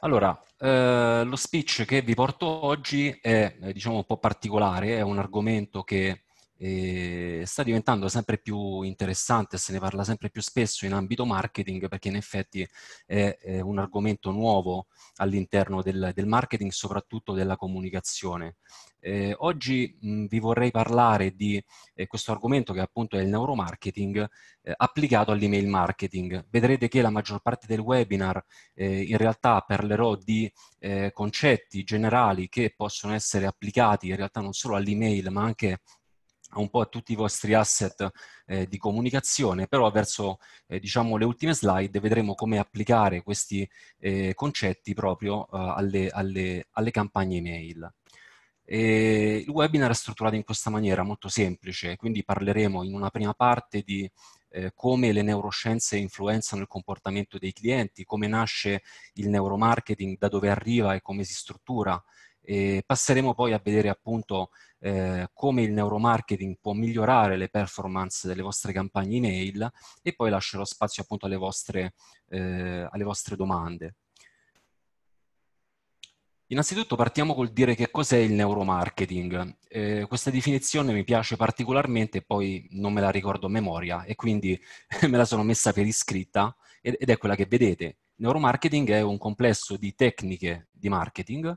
Allora, eh, lo speech che vi porto oggi è eh, diciamo, un po' particolare, è un argomento che sta diventando sempre più interessante, se ne parla sempre più spesso in ambito marketing perché in effetti è, è un argomento nuovo all'interno del, del marketing, soprattutto della comunicazione. Eh, oggi mh, vi vorrei parlare di eh, questo argomento che appunto è il neuromarketing eh, applicato all'email marketing. Vedrete che la maggior parte del webinar eh, in realtà parlerò di eh, concetti generali che possono essere applicati in realtà non solo all'email ma anche un po' a tutti i vostri asset eh, di comunicazione, però verso eh, diciamo, le ultime slide vedremo come applicare questi eh, concetti proprio eh, alle, alle, alle, campagne email. E il webinar è strutturato in questa maniera, molto semplice, quindi parleremo in una prima parte di eh, come le neuroscienze influenzano il comportamento dei clienti, come nasce il neuromarketing, da dove arriva e come si struttura e passeremo poi a vedere appunto eh, come il neuromarketing può migliorare le performance delle vostre campagne email e poi lascerò spazio appunto alle vostre, eh, alle vostre domande. Innanzitutto partiamo col dire che cos'è il neuromarketing. Eh, questa definizione mi piace particolarmente, poi non me la ricordo a memoria e quindi me la sono messa per iscritta ed, ed è quella che vedete. Neuromarketing è un complesso di tecniche di marketing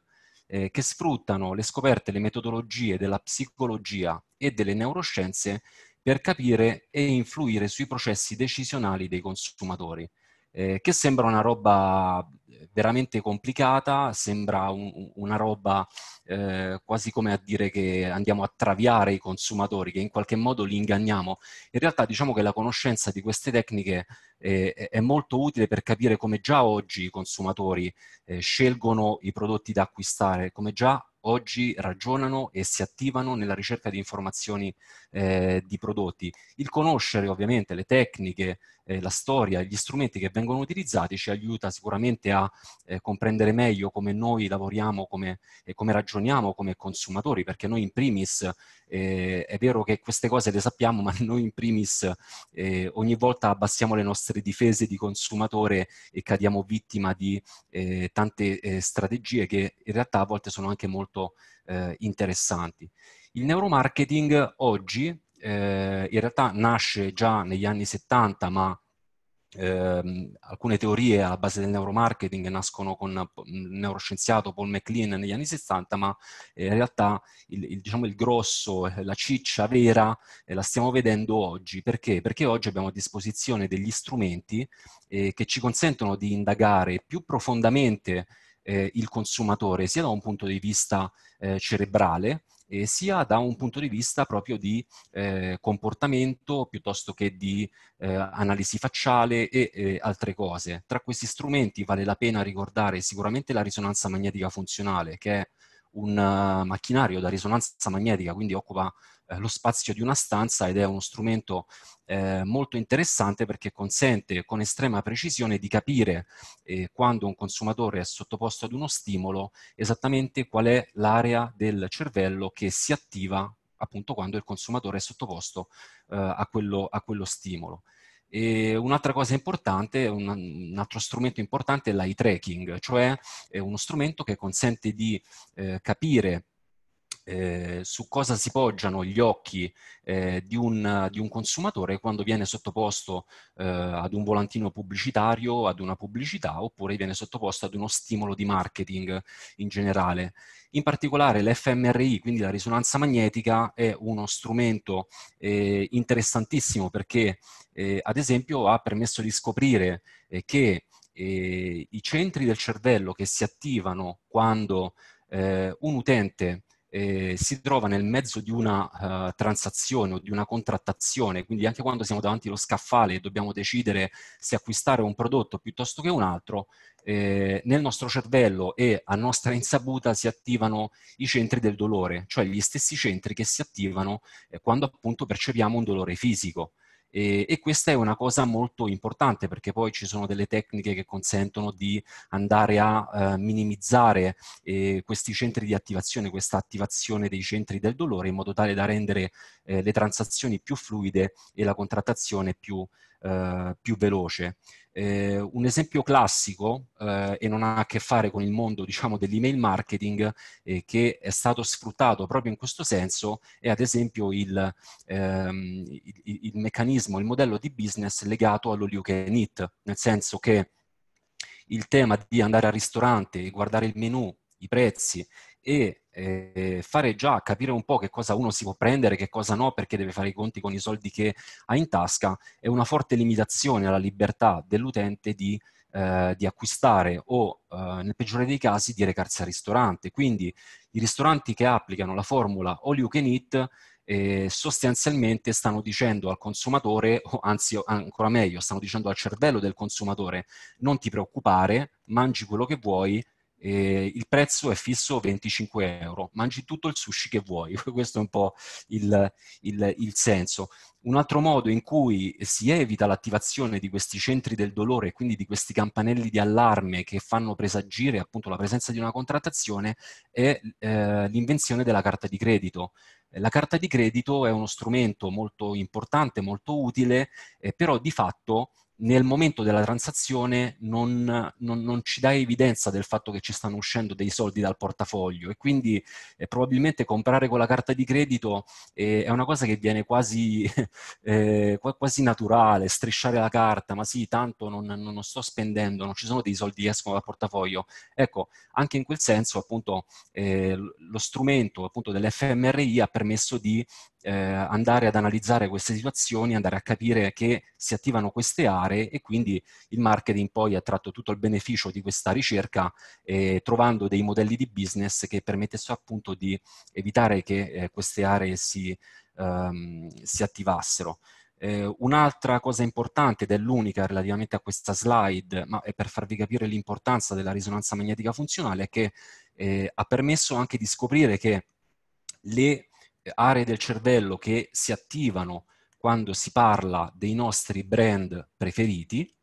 eh, che sfruttano le scoperte, le metodologie della psicologia e delle neuroscienze per capire e influire sui processi decisionali dei consumatori, eh, che sembra una roba veramente complicata, sembra un, una roba eh, quasi come a dire che andiamo a traviare i consumatori, che in qualche modo li inganniamo. In realtà diciamo che la conoscenza di queste tecniche eh, è molto utile per capire come già oggi i consumatori eh, scelgono i prodotti da acquistare, come già oggi ragionano e si attivano nella ricerca di informazioni eh, di prodotti. Il conoscere ovviamente le tecniche, eh, la storia, gli strumenti che vengono utilizzati ci aiuta sicuramente a eh, comprendere meglio come noi lavoriamo, come, eh, come, ragioniamo come consumatori, perché noi in primis, eh, è vero che queste cose le sappiamo, ma noi in primis eh, ogni volta abbassiamo le nostre difese di consumatore e cadiamo vittima di eh, tante eh, strategie che in realtà a volte sono anche molto interessanti. Il neuromarketing oggi in realtà nasce già negli anni 70, ma eh, alcune teorie alla base del neuromarketing nascono con il neuroscienziato Paul McLean negli anni 60, ma eh, in realtà il, il, diciamo, il grosso, eh, la ciccia vera eh, la stiamo vedendo oggi. Perché? Perché oggi abbiamo a disposizione degli strumenti eh, che ci consentono di indagare più profondamente eh, il consumatore, sia da un punto di vista cerebrale, eh, sia da un punto di vista proprio di eh, comportamento piuttosto che di eh, analisi facciale e altre cose. Tra questi strumenti vale la pena ricordare sicuramente la risonanza magnetica funzionale, che è un eh, macchinario da risonanza magnetica, quindi occupa eh, lo spazio di una stanza ed è uno strumento eh, molto interessante perché consente con estrema precisione di capire eh, quando un consumatore è sottoposto ad uno stimolo esattamente qual è l'area del cervello che si attiva appunto quando il consumatore è sottoposto eh, a quello, a quello stimolo. E un'altra cosa importante, un, un, altro strumento importante è l'eye tracking, cioè è uno strumento che consente di eh, capire eh, su cosa si poggiano gli occhi eh, di, un, di, un, consumatore quando viene sottoposto eh, ad un volantino pubblicitario, ad una pubblicità, oppure viene sottoposto ad uno stimolo di marketing in generale. In particolare l'FMRI, quindi la risonanza magnetica, è uno strumento eh, interessantissimo perché, eh, ad esempio, ha permesso di scoprire che i centri del cervello che si attivano quando eh, un utente eh, si trova nel mezzo di una eh, transazione o di una contrattazione, quindi anche quando siamo davanti allo scaffale e dobbiamo decidere se acquistare un prodotto piuttosto che un altro, eh, nel nostro cervello e a nostra insaputa si attivano i centri del dolore, cioè gli stessi centri che si attivano eh, quando appunto percepiamo un dolore fisico. E, e, questa è una cosa molto importante perché poi ci sono delle tecniche che consentono di andare a eh, minimizzare eh, questi centri di attivazione, questa attivazione dei centri del dolore in modo tale da rendere eh, le transazioni più fluide e la contrattazione più, eh, più veloce. Eh, un esempio classico, eh, e non ha a che fare con il mondo diciamo, dell'email marketing, eh, che è stato sfruttato proprio in questo senso, è ad esempio il, ehm, il, il meccanismo, il modello di business legato allo you can eat, nel senso che il tema di andare al ristorante e guardare il menu, i prezzi e eh, fare già capire un po' che cosa uno si può prendere, che cosa no, perché deve fare i conti con i soldi che ha in tasca, è una forte limitazione alla libertà dell'utente di, eh, di acquistare o, eh, nel peggiore dei casi, di recarsi al ristorante. Quindi i ristoranti che applicano la formula all you can eat eh, sostanzialmente stanno dicendo al consumatore, o anzi ancora meglio, stanno dicendo al cervello del consumatore non ti preoccupare, mangi quello che vuoi, eh, il prezzo è fisso 25 euro, mangi tutto il sushi che vuoi, questo è un po' il, il, il senso. Un altro modo in cui si evita l'attivazione di questi centri del dolore e quindi di questi campanelli di allarme che fanno presagire appunto la presenza di una contrattazione è eh, l'invenzione della carta di credito. La carta di credito è uno strumento molto importante, molto utile, eh, però di fatto nel momento della transazione non, non, non, ci dà evidenza del fatto che ci stanno uscendo dei soldi dal portafoglio e quindi eh, probabilmente comprare con la carta di credito eh, è una cosa che viene quasi, eh, quasi, naturale, strisciare la carta, ma sì, tanto non, non, sto spendendo, non ci sono dei soldi che escono dal portafoglio. Ecco, anche in quel senso appunto eh, lo strumento appunto dell'FMRI ha permesso di eh, andare ad analizzare queste situazioni, andare a capire che si attivano queste aree e quindi il marketing poi ha tratto tutto il beneficio di questa ricerca eh, trovando dei modelli di business che permettessero appunto di evitare che eh, queste aree si, ehm, si attivassero. Eh, un'altra cosa importante, ed è l'unica relativamente a questa slide, ma è per farvi capire l'importanza della risonanza magnetica funzionale, è che eh, ha permesso anche di scoprire che le aree del cervello che si attivano quando si parla dei nostri brand preferiti,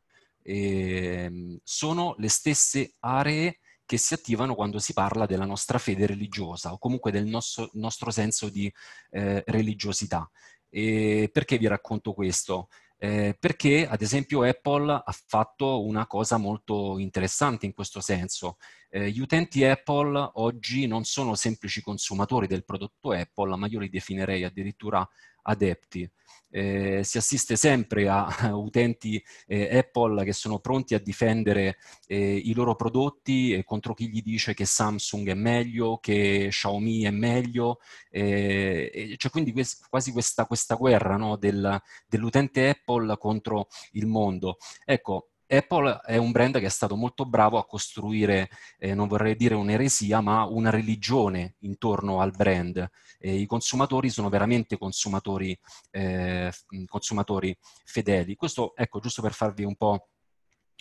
eh, sono le stesse aree che si attivano quando si parla della nostra fede religiosa o comunque del nostro, nostro senso di eh, religiosità. E perché vi racconto questo? eh, perché ad esempio Apple ha fatto una cosa molto interessante in questo senso. Eh, gli utenti Apple oggi non sono semplici consumatori del prodotto Apple, ma io li definirei addirittura adepti. Eh, si assiste sempre a, utenti eh, Apple che sono pronti a difendere eh, i loro prodotti contro chi gli dice che Samsung è meglio, che Xiaomi è meglio, eh, cioè quindi quest- quasi questa, questa guerra no, del, dell'utente Apple contro il mondo. Ecco, Apple è un brand che è stato molto bravo a costruire, eh, non vorrei dire un'eresia, ma una religione intorno al brand. E I consumatori sono veramente consumatori, eh, consumatori fedeli. Questo, ecco, giusto per farvi un po'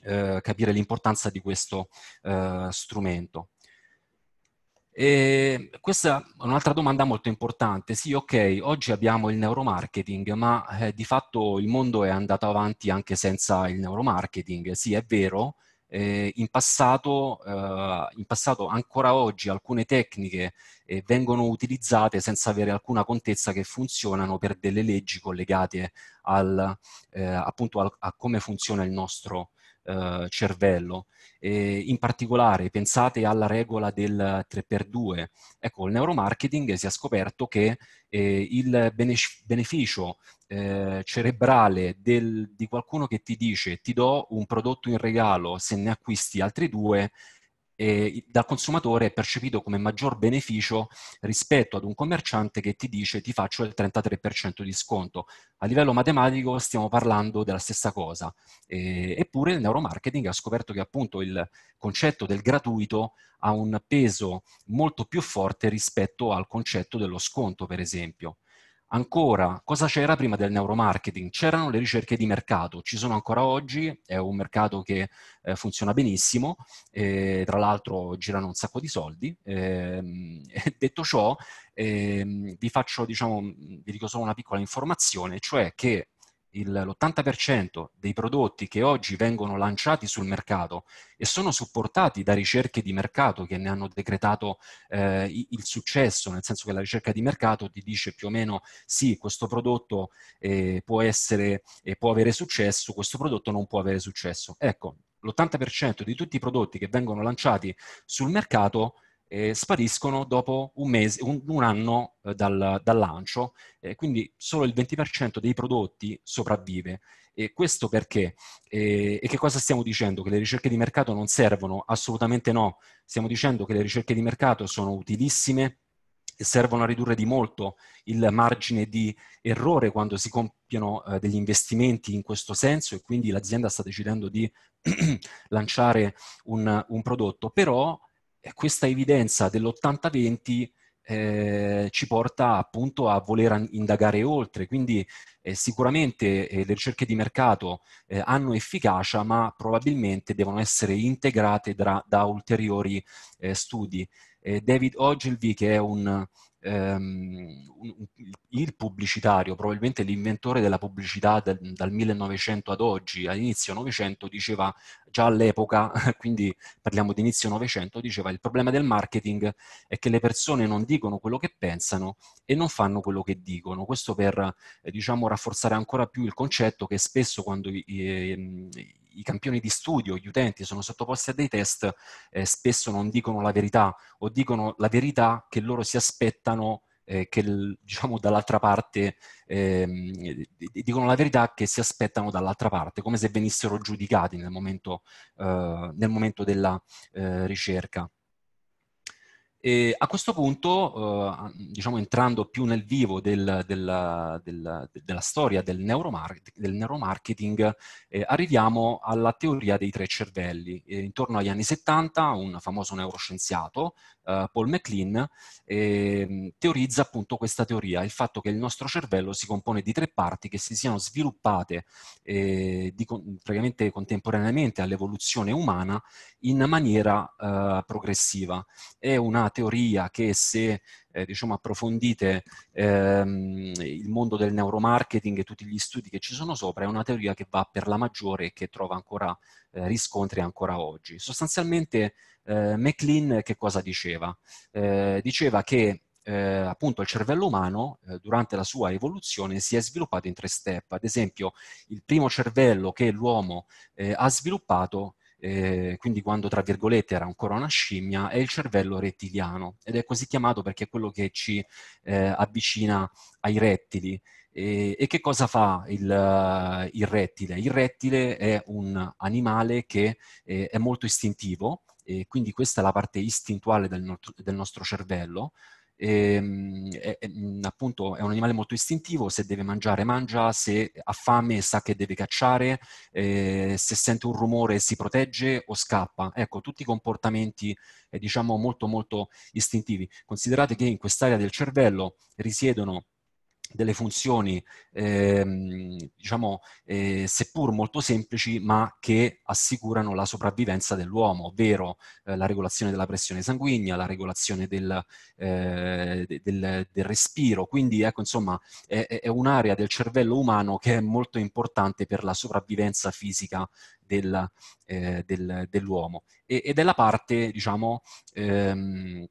eh, capire l'importanza di questo eh, strumento. E ehm, questa è un'altra domanda molto importante. Sì, ok, oggi abbiamo il neuromarketing, ma eh, di fatto il mondo è andato avanti anche senza il neuromarketing. Sì, è vero, eh, in, passato, eh, in, passato, ancora oggi, alcune tecniche eh, vengono utilizzate senza avere alcuna contezza che funzionano per delle leggi collegate al, eh, appunto al, a come funziona il nostro eh, cervello. E in particolare pensate alla regola del 3x2. Ecco, il neuromarketing si è scoperto che eh, il beneficio eh, cerebrale del, di qualcuno che ti dice ti do un prodotto in regalo se ne acquisti altri due eh, dal consumatore è percepito come maggior beneficio rispetto ad un commerciante che ti dice ti faccio il 33% di sconto. A livello matematico stiamo parlando della stessa cosa. Eh, eppure il neuromarketing ha scoperto che appunto il concetto del gratuito ha un peso molto più forte rispetto al concetto dello sconto, per esempio. Ancora, cosa c'era prima del neuromarketing? C'erano le ricerche di mercato, ci sono ancora oggi, è un mercato che eh, funziona benissimo, eh, tra l'altro girano un sacco di soldi. Eh, detto ciò, ehm, vi faccio, diciamo, vi dico solo una piccola informazione, cioè che l'80% dei prodotti che oggi vengono lanciati sul mercato e sono supportati da ricerche di mercato che ne hanno decretato eh, il successo, nel senso che la ricerca di mercato ti dice più o meno sì, questo prodotto eh, può, essere, eh, può avere successo, questo prodotto non può avere successo. Ecco, l'80% di tutti i prodotti che vengono lanciati sul mercato eh, spariscono dopo un, mese, un, un anno eh, dal, dal, lancio, eh, quindi solo il 20% dei prodotti sopravvive. E questo perché? e che cosa stiamo dicendo? Che le ricerche di mercato non servono? Assolutamente no. Stiamo dicendo che le ricerche di mercato sono utilissime e servono a ridurre di molto il margine di errore quando si compiono eh, degli investimenti in questo senso e quindi l'azienda sta decidendo di lanciare un, un prodotto, però questa evidenza dell'80-20 eh, ci porta appunto a voler indagare oltre, quindi eh, sicuramente eh, le ricerche di mercato eh, hanno efficacia ma probabilmente devono essere integrate da, da ulteriori eh, studi eh, David Ogilvy che è un, ehm, un, il pubblicitario, probabilmente l'inventore della pubblicità del, dal 1900 ad oggi, all'inizio Novecento diceva già all'epoca, quindi parliamo di inizio Novecento, diceva il problema del marketing è che le persone non dicono quello che pensano e non fanno quello che dicono. Questo per eh, diciamo, rafforzare ancora più il concetto che spesso quando i, i, ehm, i campioni di studio, gli utenti sono sottoposti a dei test, eh, spesso non dicono la verità o dicono la verità che loro si aspettano eh, che diciamo dall'altra parte eh, dicono la verità che si aspettano dall'altra parte, come se venissero giudicati nel momento, eh, nel momento della eh, ricerca. E a questo punto, eh, diciamo entrando più nel vivo del, della, della, della, storia del, neuromar- del neuromarketing, eh, arriviamo alla teoria dei tre cervelli. E intorno agli anni 70, un famoso neuroscienziato, eh, Paul MacLean, ehm, teorizza appunto questa teoria, il fatto che il nostro cervello si compone di tre parti che si siano sviluppate eh, di, praticamente contemporaneamente all'evoluzione umana in maniera eh, progressiva. È una teoria che se eh, diciamo, approfondite ehm, il mondo del neuromarketing e tutti gli studi che ci sono sopra, è una teoria che va per la maggiore e che trova ancora eh, riscontri ancora oggi. Sostanzialmente eh, MacLean che cosa diceva? Eh, diceva che eh, appunto il cervello umano eh, durante la sua evoluzione si è sviluppato in tre step. Ad esempio, il primo cervello che l'uomo eh, ha sviluppato eh, quindi quando tra virgolette era ancora una scimmia, è il cervello rettiliano ed è così chiamato perché è quello che ci eh, avvicina ai rettili. E, e che cosa fa il, il, rettile? Il rettile è un animale che eh, è molto istintivo, e quindi questa è la parte istintuale del, no- del nostro cervello, e, ehm, è, appunto è un animale molto istintivo, se deve mangiare mangia, se ha fame sa che deve cacciare, eh, se sente un rumore si protegge o scappa. Ecco, tutti i comportamenti eh, diciamo molto molto istintivi. Considerate che in quest'area del cervello risiedono delle funzioni, ehm, diciamo, eh, seppur molto semplici, ma che assicurano la sopravvivenza dell'uomo, ovvero eh, la regolazione della pressione sanguigna, la regolazione del, eh, del, del respiro. Quindi, ecco, insomma, è, è un'area del cervello umano che è molto importante per la sopravvivenza fisica del, eh, del, dell'uomo. E, ed è la parte, diciamo, ehm,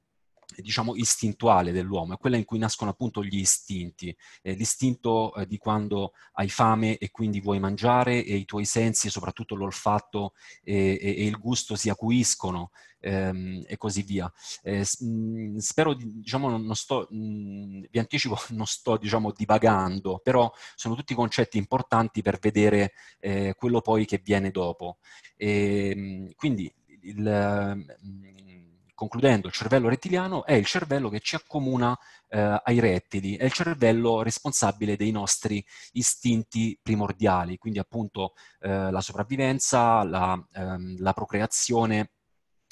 eh, diciamo istintuale dell'uomo, è quella in cui nascono appunto gli istinti, eh, l'istinto eh, di quando hai fame e quindi vuoi mangiare e i tuoi sensi, soprattutto l'olfatto e, e, e il gusto si acuiscono ehm, e così via. Eh, mm, spero, diciamo, non, sto, mh, mm, vi anticipo, non sto, diciamo, divagando, però sono tutti concetti importanti per vedere eh, quello poi che viene dopo. E, ehm, quindi il, mh, mm, concludendo, il cervello rettiliano è il cervello che ci accomuna eh, ai rettili, è il cervello responsabile dei nostri istinti primordiali, quindi appunto eh, la sopravvivenza, la, ehm, la procreazione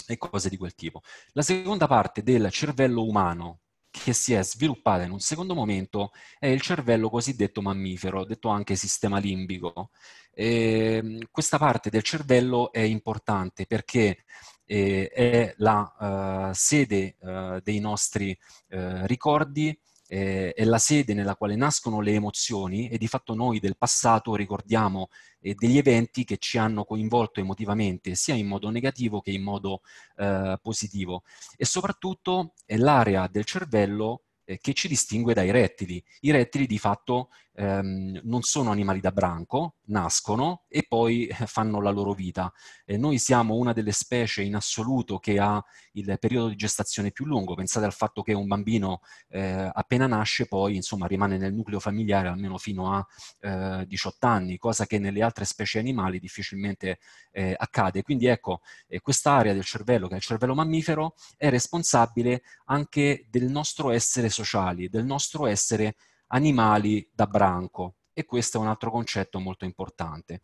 e cose di quel tipo. La seconda parte del cervello umano, che si è sviluppata in un secondo momento è il cervello cosiddetto mammifero, detto anche sistema limbico. E ehm, questa parte del cervello è importante perché e è la eh, sede eh, dei nostri eh, ricordi, è la sede nella quale nascono le emozioni e di fatto noi del passato ricordiamo degli eventi che ci hanno coinvolto emotivamente sia in modo negativo che in modo eh, positivo e soprattutto è l'area del cervello eh, che ci distingue dai rettili. I rettili di fatto ehm, non sono animali da branco, nascono e poi fanno la loro vita. E noi siamo una delle specie in assoluto che ha il periodo di gestazione più lungo. Pensate al fatto che un bambino eh, appena nasce poi insomma, rimane nel nucleo familiare almeno fino a eh, 18 anni, cosa che nelle altre specie animali difficilmente eh, accade. Quindi ecco, eh, quest'area del cervello, che è il cervello mammifero, è responsabile anche del nostro essere sociali, del nostro essere animali da branco e questo è un altro concetto molto importante.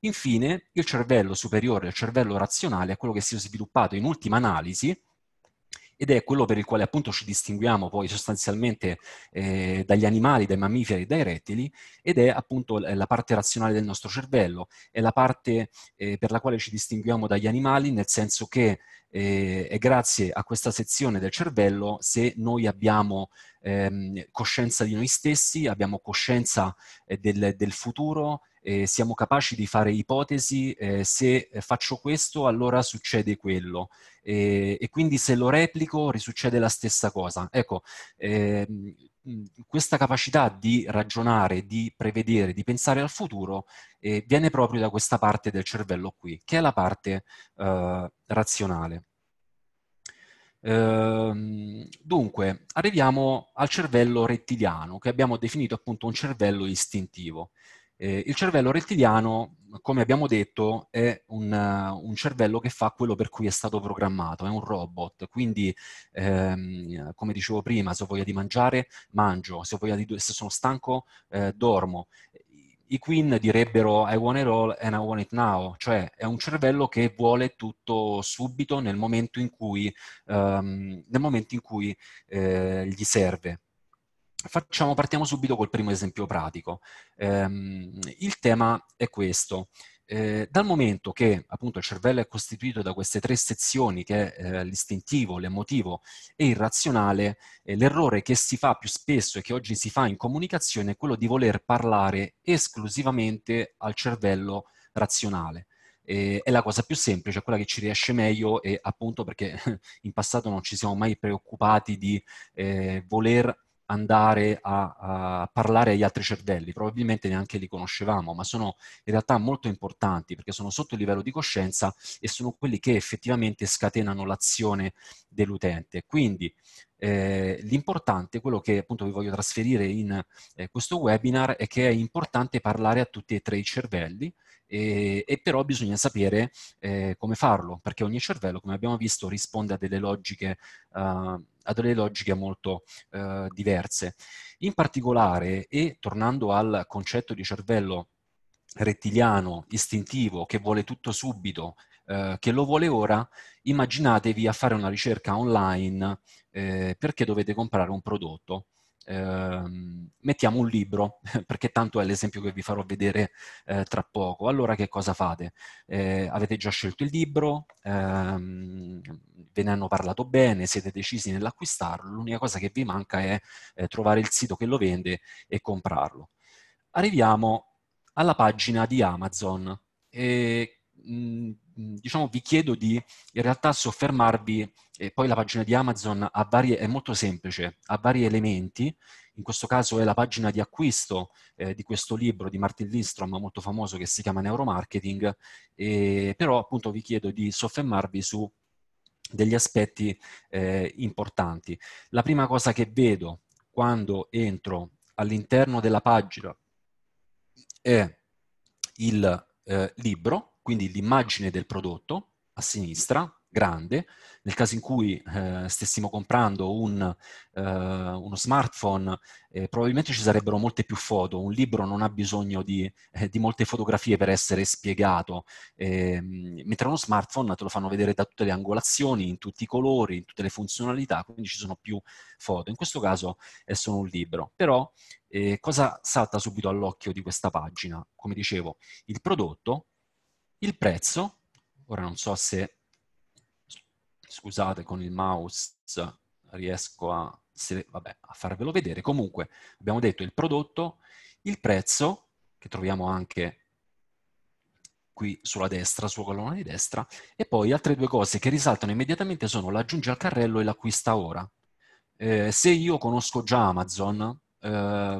Infine, il cervello superiore, il cervello razionale, è quello che si è sviluppato in ultima analisi ed è quello per il quale appunto ci distinguiamo poi sostanzialmente eh, dagli animali, dai mammiferi, dai rettili, ed è appunto la parte razionale del nostro cervello, è la parte eh, per la quale ci distinguiamo dagli animali, nel senso che eh, è grazie a questa sezione del cervello se noi abbiamo ehm, coscienza di noi stessi, abbiamo coscienza eh, del, del futuro, eh, siamo capaci di fare ipotesi, eh, se eh, faccio questo allora succede quello, e, ehm, e quindi se lo replico risuccede la stessa cosa. Ecco, eh, questa capacità di ragionare, di prevedere, di pensare al futuro eh, viene proprio da questa parte del cervello qui, che è la parte eh, razionale. Ehm, dunque, arriviamo al cervello rettiliano, che abbiamo definito appunto un cervello istintivo. Eh, il cervello rettiliano, come abbiamo detto, è un, uh, un, cervello che fa quello per cui è stato programmato, è un robot, quindi ehm, come dicevo prima, se ho voglia di mangiare, mangio, se, di, se sono stanco, eh, dormo. I Queen direbbero I want it all and I want it now, cioè è un cervello che vuole tutto subito nel momento in cui, ehm, momento in cui eh, gli serve. Facciamo, partiamo subito col primo esempio pratico. Ehm, il tema è questo. Eh, dal momento che appunto il cervello è costituito da queste tre sezioni che è eh, l'istintivo, l'emotivo e il razionale, eh, l'errore che si fa più spesso e che oggi si fa in comunicazione è quello di voler parlare esclusivamente al cervello razionale. Eh, è la cosa più semplice, quella che ci riesce meglio e appunto perché in passato non ci siamo mai preoccupati di eh, voler andare a, a, parlare agli altri cervelli, probabilmente neanche li conoscevamo, ma sono in realtà molto importanti perché sono sotto il livello di coscienza e sono quelli che effettivamente scatenano l'azione dell'utente. Quindi eh, l'importante, quello che appunto vi voglio trasferire in eh, questo webinar, è che è importante parlare a tutti e tre i cervelli, e, e, però bisogna sapere eh, come farlo, perché ogni cervello, come abbiamo visto, risponde a delle logiche uh, ha delle logiche molto eh, diverse. In particolare, e tornando al concetto di cervello rettiliano, istintivo, che vuole tutto subito, eh, che lo vuole ora, immaginatevi a fare una ricerca online eh, perché dovete comprare un prodotto ehm, mettiamo un libro, perché tanto è l'esempio che vi farò vedere eh, tra poco. Allora che cosa fate? Eh, avete già scelto il libro, ehm, ve ne hanno parlato bene, siete decisi nell'acquistarlo, l'unica cosa che vi manca è eh, trovare il sito che lo vende e comprarlo. Arriviamo alla pagina di Amazon e mh, mm, diciamo vi chiedo di in realtà soffermarvi e poi la pagina di Amazon varie, è molto semplice, ha vari elementi, in questo caso è la pagina di acquisto eh, di questo libro di Martin Lindstrom, molto famoso, che si chiama Neuromarketing, e, però appunto vi chiedo di soffermarvi su degli aspetti eh, importanti. La prima cosa che vedo quando entro all'interno della pagina è il eh, libro, quindi l'immagine del prodotto a sinistra, grande, nel caso in cui eh, stessimo comprando un, eh, uno smartphone eh, probabilmente ci sarebbero molte più foto, un libro non ha bisogno di, eh, di molte fotografie per essere spiegato, ehm, mentre uno smartphone te lo fanno vedere da tutte le angolazioni, in tutti i colori, in tutte le funzionalità, quindi ci sono più foto. In questo caso è solo un libro, però eh, cosa salta subito all'occhio di questa pagina? Come dicevo, il prodotto, il prezzo, ora non so se scusate con il mouse riesco a, se, vabbè, a farvelo vedere, comunque abbiamo detto il prodotto, il prezzo, che troviamo anche qui sulla destra, sul colonna di destra, e poi altre due cose che risaltano immediatamente sono l'aggiungi al carrello e l'acquista ora. Eh, se io conosco già Amazon, eh,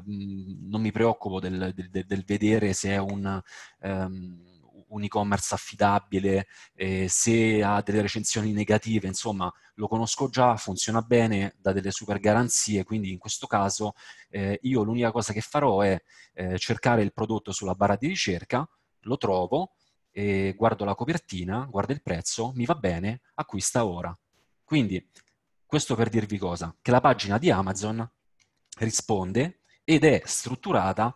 mm, non mi preoccupo del, del, del, vedere se è un... Um, un e-commerce affidabile, eh, se ha delle recensioni negative, insomma lo conosco già, funziona bene, dà delle super garanzie, quindi in questo caso eh, io l'unica cosa che farò è eh, cercare il prodotto sulla barra di ricerca, lo trovo, guardo la copertina, guardo il prezzo, mi va bene, acquista ora. Quindi questo per dirvi cosa? Che la pagina di Amazon risponde ed è strutturata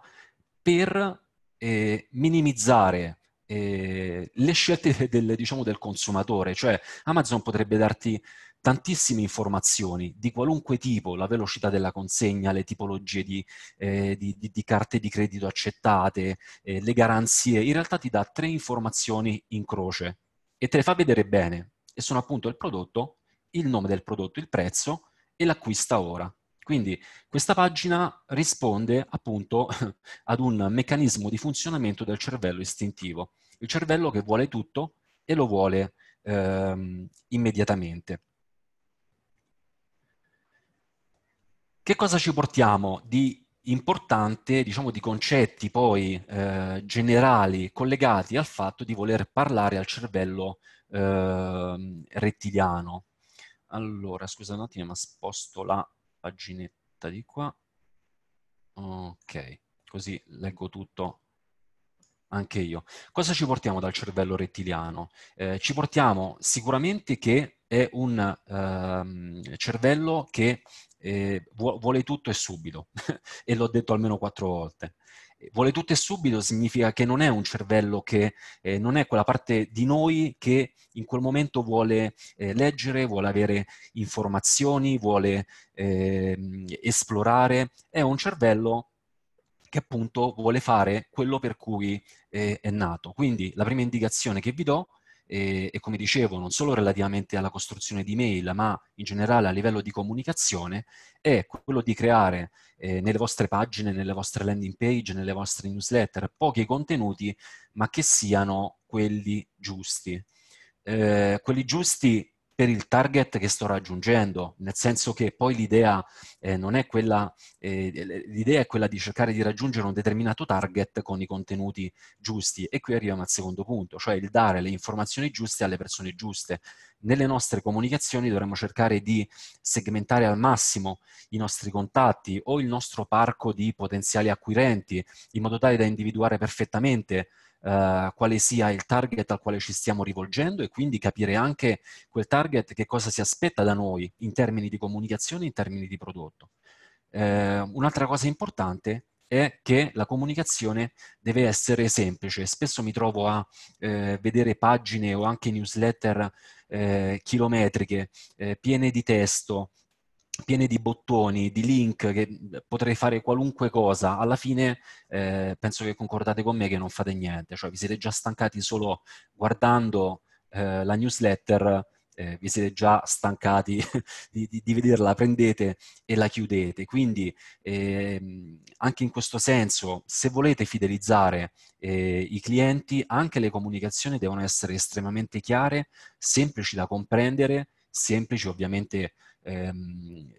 per eh, minimizzare eh, le scelte del, diciamo, del consumatore, cioè Amazon potrebbe darti tantissime informazioni di qualunque tipo, la velocità della consegna, le tipologie di, eh, di, di, di carte di credito accettate, eh, le garanzie, in realtà ti dà tre informazioni in croce e te le fa vedere bene e sono appunto il prodotto, il nome del prodotto, il prezzo e l'acquista ora. Quindi questa pagina risponde appunto ad un meccanismo di funzionamento del cervello istintivo, il cervello che vuole tutto e lo vuole ehm, immediatamente. Che cosa ci portiamo di importante, diciamo, di concetti poi eh, generali collegati al fatto di voler parlare al cervello eh, rettiliano? Allora, scusa un attimo, ma sposto la paginetta di qua. Ok, così leggo tutto anche io. Cosa ci portiamo dal cervello rettiliano? Eh, ci portiamo sicuramente che è un ehm, cervello che eh, vuole tutto e subito, e l'ho detto almeno quattro volte vuole tutto e subito significa che non è un cervello che eh, non è quella parte di noi che in quel momento vuole eh, leggere, vuole avere informazioni, vuole eh, esplorare, è un cervello che appunto vuole fare quello per cui eh, è nato. Quindi la prima indicazione che vi do e, e, come dicevo non solo relativamente alla costruzione di mail ma in generale a livello di comunicazione è quello di creare eh, nelle vostre pagine, nelle vostre landing page, nelle vostre newsletter pochi contenuti ma che siano quelli giusti. Eh, quelli giusti per il target che sto raggiungendo, nel senso che poi l'idea eh, non è quella, eh, l'idea è quella di cercare di raggiungere un determinato target con i contenuti giusti. E qui arriviamo al secondo punto, cioè il dare le informazioni giuste alle persone giuste. Nelle nostre comunicazioni dovremmo cercare di segmentare al massimo i nostri contatti o il nostro parco di potenziali acquirenti, in modo tale da individuare perfettamente eh, quale sia il target al quale ci stiamo rivolgendo e quindi capire anche quel target che cosa si aspetta da noi in termini di comunicazione, in termini di prodotto. Eh, un'altra cosa importante è che la comunicazione deve essere semplice. Spesso mi trovo a eh, vedere pagine o anche newsletter eh, chilometriche, eh, piene di testo, piene di bottoni, di link, che potrei fare qualunque cosa, alla fine eh, penso che concordate con me che non fate niente, cioè vi siete già stancati solo guardando eh, la newsletter, eh, vi siete già stancati di, di, di, vederla, prendete e la chiudete. Quindi ehm, anche in questo senso, se volete fidelizzare eh, i clienti, anche le comunicazioni devono essere estremamente chiare, semplici da comprendere, semplici ovviamente ehm,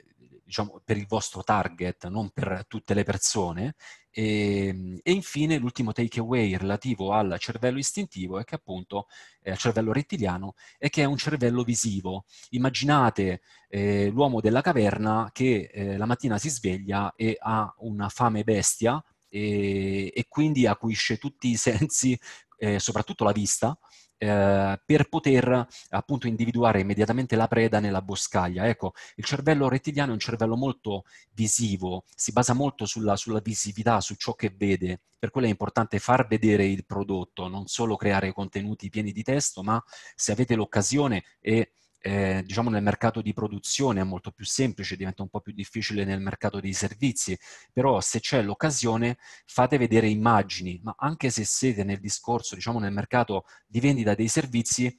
diciamo, per il vostro target, non per tutte le persone. E, ehm, e, infine l'ultimo takeaway relativo al cervello istintivo è che appunto è eh, il cervello rettiliano è che è un cervello visivo. Immaginate eh, l'uomo della caverna che eh, la mattina si sveglia e ha una fame bestia e, e quindi acuisce tutti i sensi, eh, soprattutto la vista, eh, per poter appunto individuare immediatamente la preda nella boscaglia. Ecco, il cervello rettiliano è un cervello molto visivo, si basa molto sulla, sulla visività, su ciò che vede, per quello è importante far vedere il prodotto, non solo creare contenuti pieni di testo, ma se avete l'occasione e eh, diciamo nel mercato di produzione è molto più semplice, diventa un po' più difficile nel mercato dei servizi, però se c'è l'occasione fate vedere immagini, ma anche se siete nel discorso, diciamo nel mercato di vendita dei servizi,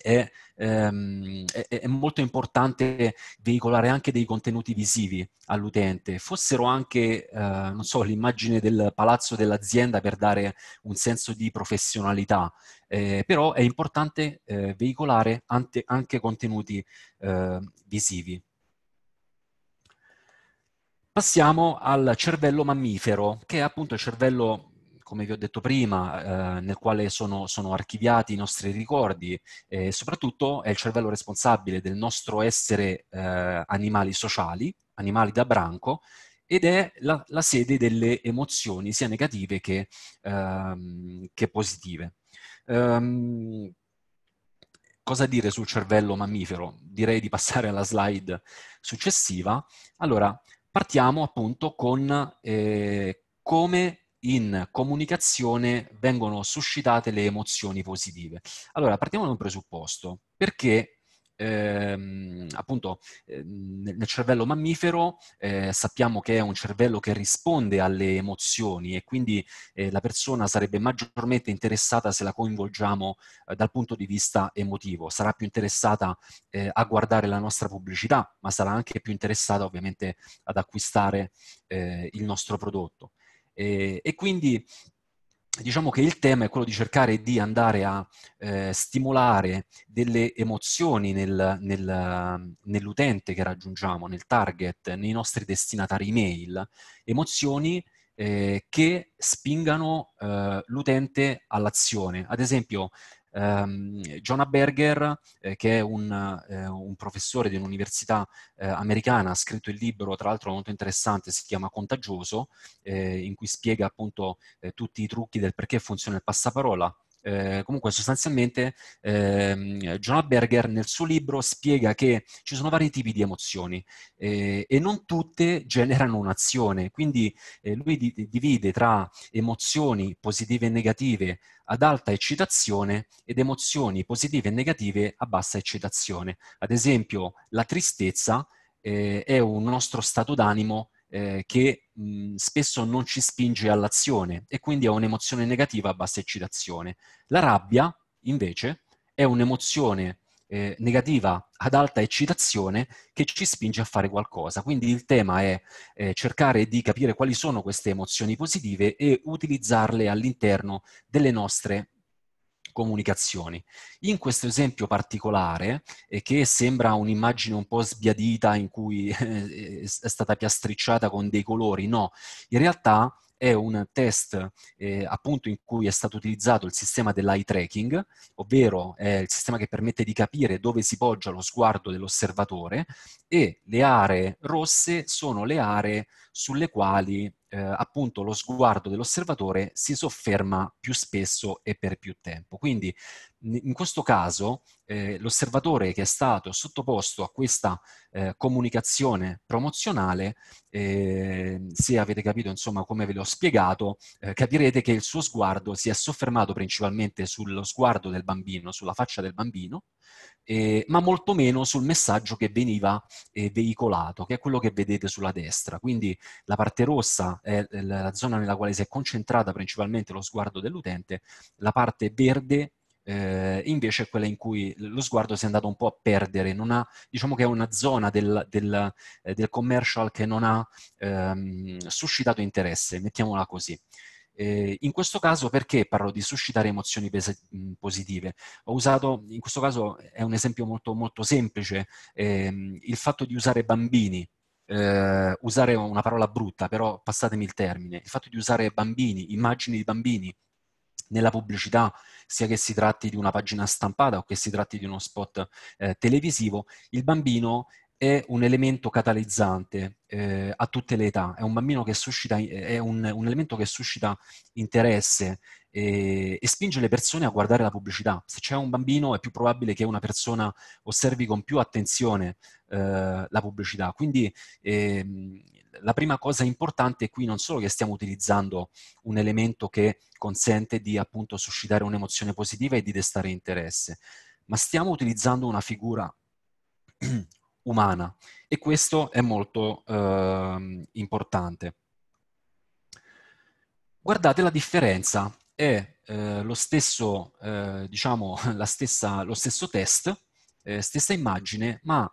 è, ehm, è, è, molto importante veicolare anche dei contenuti visivi all'utente, fossero anche, eh, so, l'immagine del palazzo dell'azienda per dare un senso di professionalità, eh, però è importante eh, veicolare ante, anche contenuti eh, visivi. Passiamo al cervello mammifero, che è appunto il cervello come vi ho detto prima, eh, nel quale sono, sono, archiviati i nostri ricordi eh, e soprattutto è il cervello responsabile del nostro essere eh, animali sociali, animali da branco, ed è la, la sede delle emozioni sia negative che, ehm, che positive. Ehm, cosa dire sul cervello mammifero? Direi di passare alla slide successiva. Allora, partiamo appunto con eh, come in comunicazione vengono suscitate le emozioni positive. Allora, partiamo da un presupposto, perché ehm, appunto ehm, nel cervello mammifero eh, sappiamo che è un cervello che risponde alle emozioni e quindi eh, la persona sarebbe maggiormente interessata se la coinvolgiamo eh, dal punto di vista emotivo, sarà più interessata eh, a guardare la nostra pubblicità, ma sarà anche più interessata ovviamente ad acquistare eh, il nostro prodotto. E, eh, e quindi diciamo che il tema è quello di cercare di andare a eh, stimolare delle emozioni nel, nel, nell'utente che raggiungiamo, nel target, nei nostri destinatari email, emozioni eh, che spingano eh, l'utente all'azione. Ad esempio, ehm, Jonah Berger, eh, che è un, eh, un, professore di un'università eh, americana, ha scritto il libro, tra l'altro molto interessante, si chiama Contagioso, eh, in cui spiega appunto eh, tutti i trucchi del perché funziona il passaparola eh, comunque sostanzialmente ehm, John Berger nel suo libro spiega che ci sono vari tipi di emozioni eh, e non tutte generano un'azione, quindi eh, lui di- divide tra emozioni positive e negative ad alta eccitazione ed emozioni positive e negative a bassa eccitazione. Ad esempio la tristezza eh, è un nostro stato d'animo eh, che mh, spesso non ci spinge all'azione e quindi è un'emozione negativa a bassa eccitazione. La rabbia, invece, è un'emozione eh, negativa ad alta eccitazione che ci spinge a fare qualcosa. Quindi il tema è eh, cercare di capire quali sono queste emozioni positive e utilizzarle all'interno delle nostre comunicazioni. In questo esempio particolare, eh, che sembra un'immagine un po' sbiadita in cui eh, è stata piastricciata con dei colori, no, in realtà è un test eh, appunto in cui è stato utilizzato il sistema dell'eye tracking, ovvero eh, il sistema che permette di capire dove si poggia lo sguardo dell'osservatore e le aree rosse sono le aree sulle quali eh, appunto lo sguardo dell'osservatore si sofferma più spesso e per più tempo. Quindi in questo caso eh, l'osservatore che è stato sottoposto a questa eh, comunicazione promozionale, eh, se avete capito insomma come ve l'ho spiegato, eh, capirete che il suo sguardo si è soffermato principalmente sullo sguardo del bambino, sulla faccia del bambino, ma molto meno sul messaggio che veniva eh, veicolato, che è quello che vedete sulla destra. Quindi la parte rossa è la zona nella quale si è concentrata principalmente lo sguardo dell'utente, la parte verde eh, invece è quella in cui lo sguardo si è andato un po' a perdere, ha, diciamo che è una zona del, del, eh, del commercial che non ha ehm, suscitato interesse, mettiamola così. Eh, in questo caso perché parlo di suscitare emozioni pes- positive? Ho usato, in questo caso è un esempio molto, molto semplice, ehm, il fatto di usare bambini Uh, usare una parola brutta, però passatemi il termine, il fatto di usare bambini, immagini di bambini nella pubblicità, sia che si tratti di una pagina stampata o che si tratti di uno spot eh, televisivo, il bambino è un elemento catalizzante eh, a tutte le età, è un bambino che suscita, eh, è un, un elemento che suscita interesse e, eh, e, spinge le persone a guardare la pubblicità. Se c'è un bambino è più probabile che una persona osservi con più attenzione eh, la pubblicità. Quindi eh, la prima cosa importante è qui non solo che stiamo utilizzando un elemento che consente di appunto suscitare un'emozione positiva e di destare interesse, ma stiamo utilizzando una figura umana e questo è molto eh, importante. Guardate la differenza, è eh, lo, stesso, eh, diciamo, stessa, lo stesso test, eh, stessa immagine, ma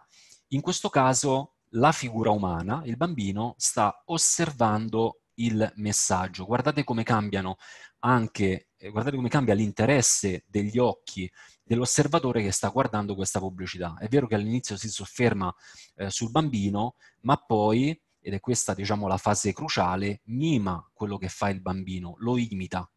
in questo caso la figura umana, il bambino sta osservando il messaggio. Guardate come cambiano anche, eh, guardate come cambia l'interesse degli occhi dell'osservatore che sta guardando questa pubblicità. È vero che all'inizio si sofferma eh, sul bambino, ma poi, ed è questa diciamo la fase cruciale, mima quello che fa il bambino, lo imita.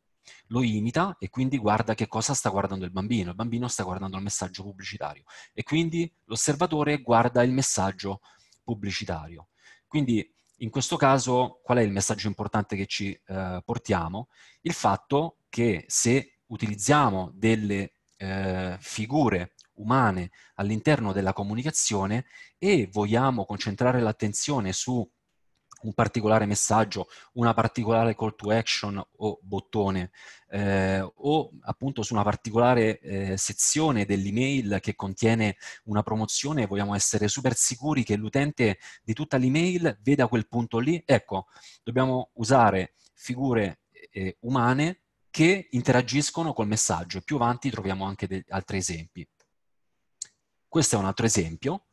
Lo imita e quindi guarda che cosa sta guardando il bambino. Il bambino sta guardando il messaggio pubblicitario e quindi l'osservatore guarda il messaggio pubblicitario pubblicitario. Quindi in questo caso qual è il messaggio importante che ci eh, portiamo? Il fatto che se utilizziamo delle eh, figure umane all'interno della comunicazione e vogliamo concentrare l'attenzione su un particolare messaggio, una particolare call to action o bottone, eh, o appunto su una particolare eh, sezione dell'email che contiene una promozione, vogliamo essere super sicuri che l'utente di tutta l'email veda quel punto lì. Ecco, dobbiamo usare figure eh, umane che interagiscono col messaggio. Più avanti troviamo anche altri esempi. Questo è un altro esempio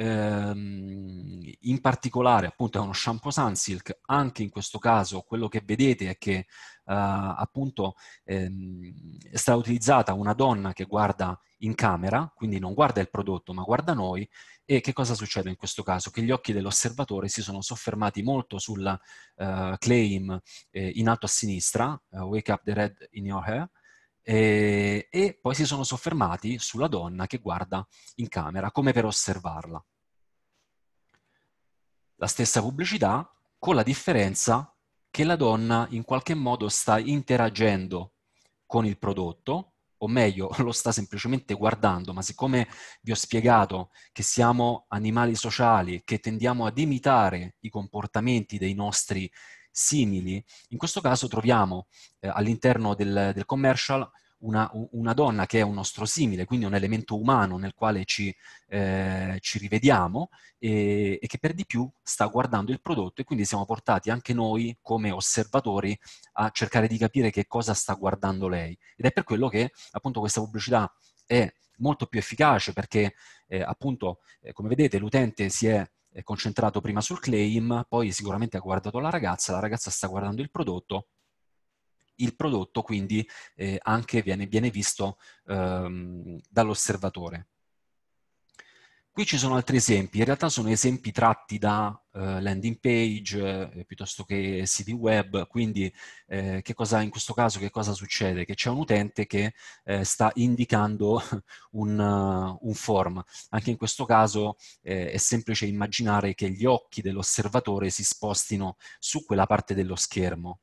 Ehm, in particolare, appunto, è uno shampoo Sunsilk. Anche in questo caso, quello che vedete è che eh, appunto ehm, è stata utilizzata una donna che guarda in camera, quindi non guarda il prodotto, ma guarda noi. E che cosa succede in questo caso? Che gli occhi dell'osservatore si sono soffermati molto sul eh, claim eh, in alto a sinistra, eh, Wake up the red in your hair, e, eh, e poi si sono soffermati sulla donna che guarda in camera, come per osservarla. La stessa pubblicità, con la differenza che la donna in qualche modo sta interagendo con il prodotto, o meglio, lo sta semplicemente guardando, ma siccome vi ho spiegato che siamo animali sociali, che tendiamo ad imitare i comportamenti dei nostri simili. In questo caso troviamo eh, all'interno del, del commercial una, una, donna che è un nostro simile, quindi un elemento umano nel quale ci, eh, ci rivediamo e, e, che per di più sta guardando il prodotto e quindi siamo portati anche noi come osservatori a cercare di capire che cosa sta guardando lei. Ed è per quello che appunto questa pubblicità è molto più efficace perché eh, appunto, eh, come vedete, l'utente si è è concentrato prima sul claim, poi sicuramente ha guardato la ragazza, la ragazza sta guardando il prodotto, il prodotto quindi eh, anche viene, viene visto ehm, dall'osservatore. Qui ci sono altri esempi, in realtà sono esempi tratti da eh, landing page eh, piuttosto che siti web, quindi eh, cosa, in questo caso che cosa succede? Che c'è un utente che eh, sta indicando un, uh, un, form. Anche in questo caso eh, è semplice immaginare che gli occhi dell'osservatore si spostino su quella parte dello schermo.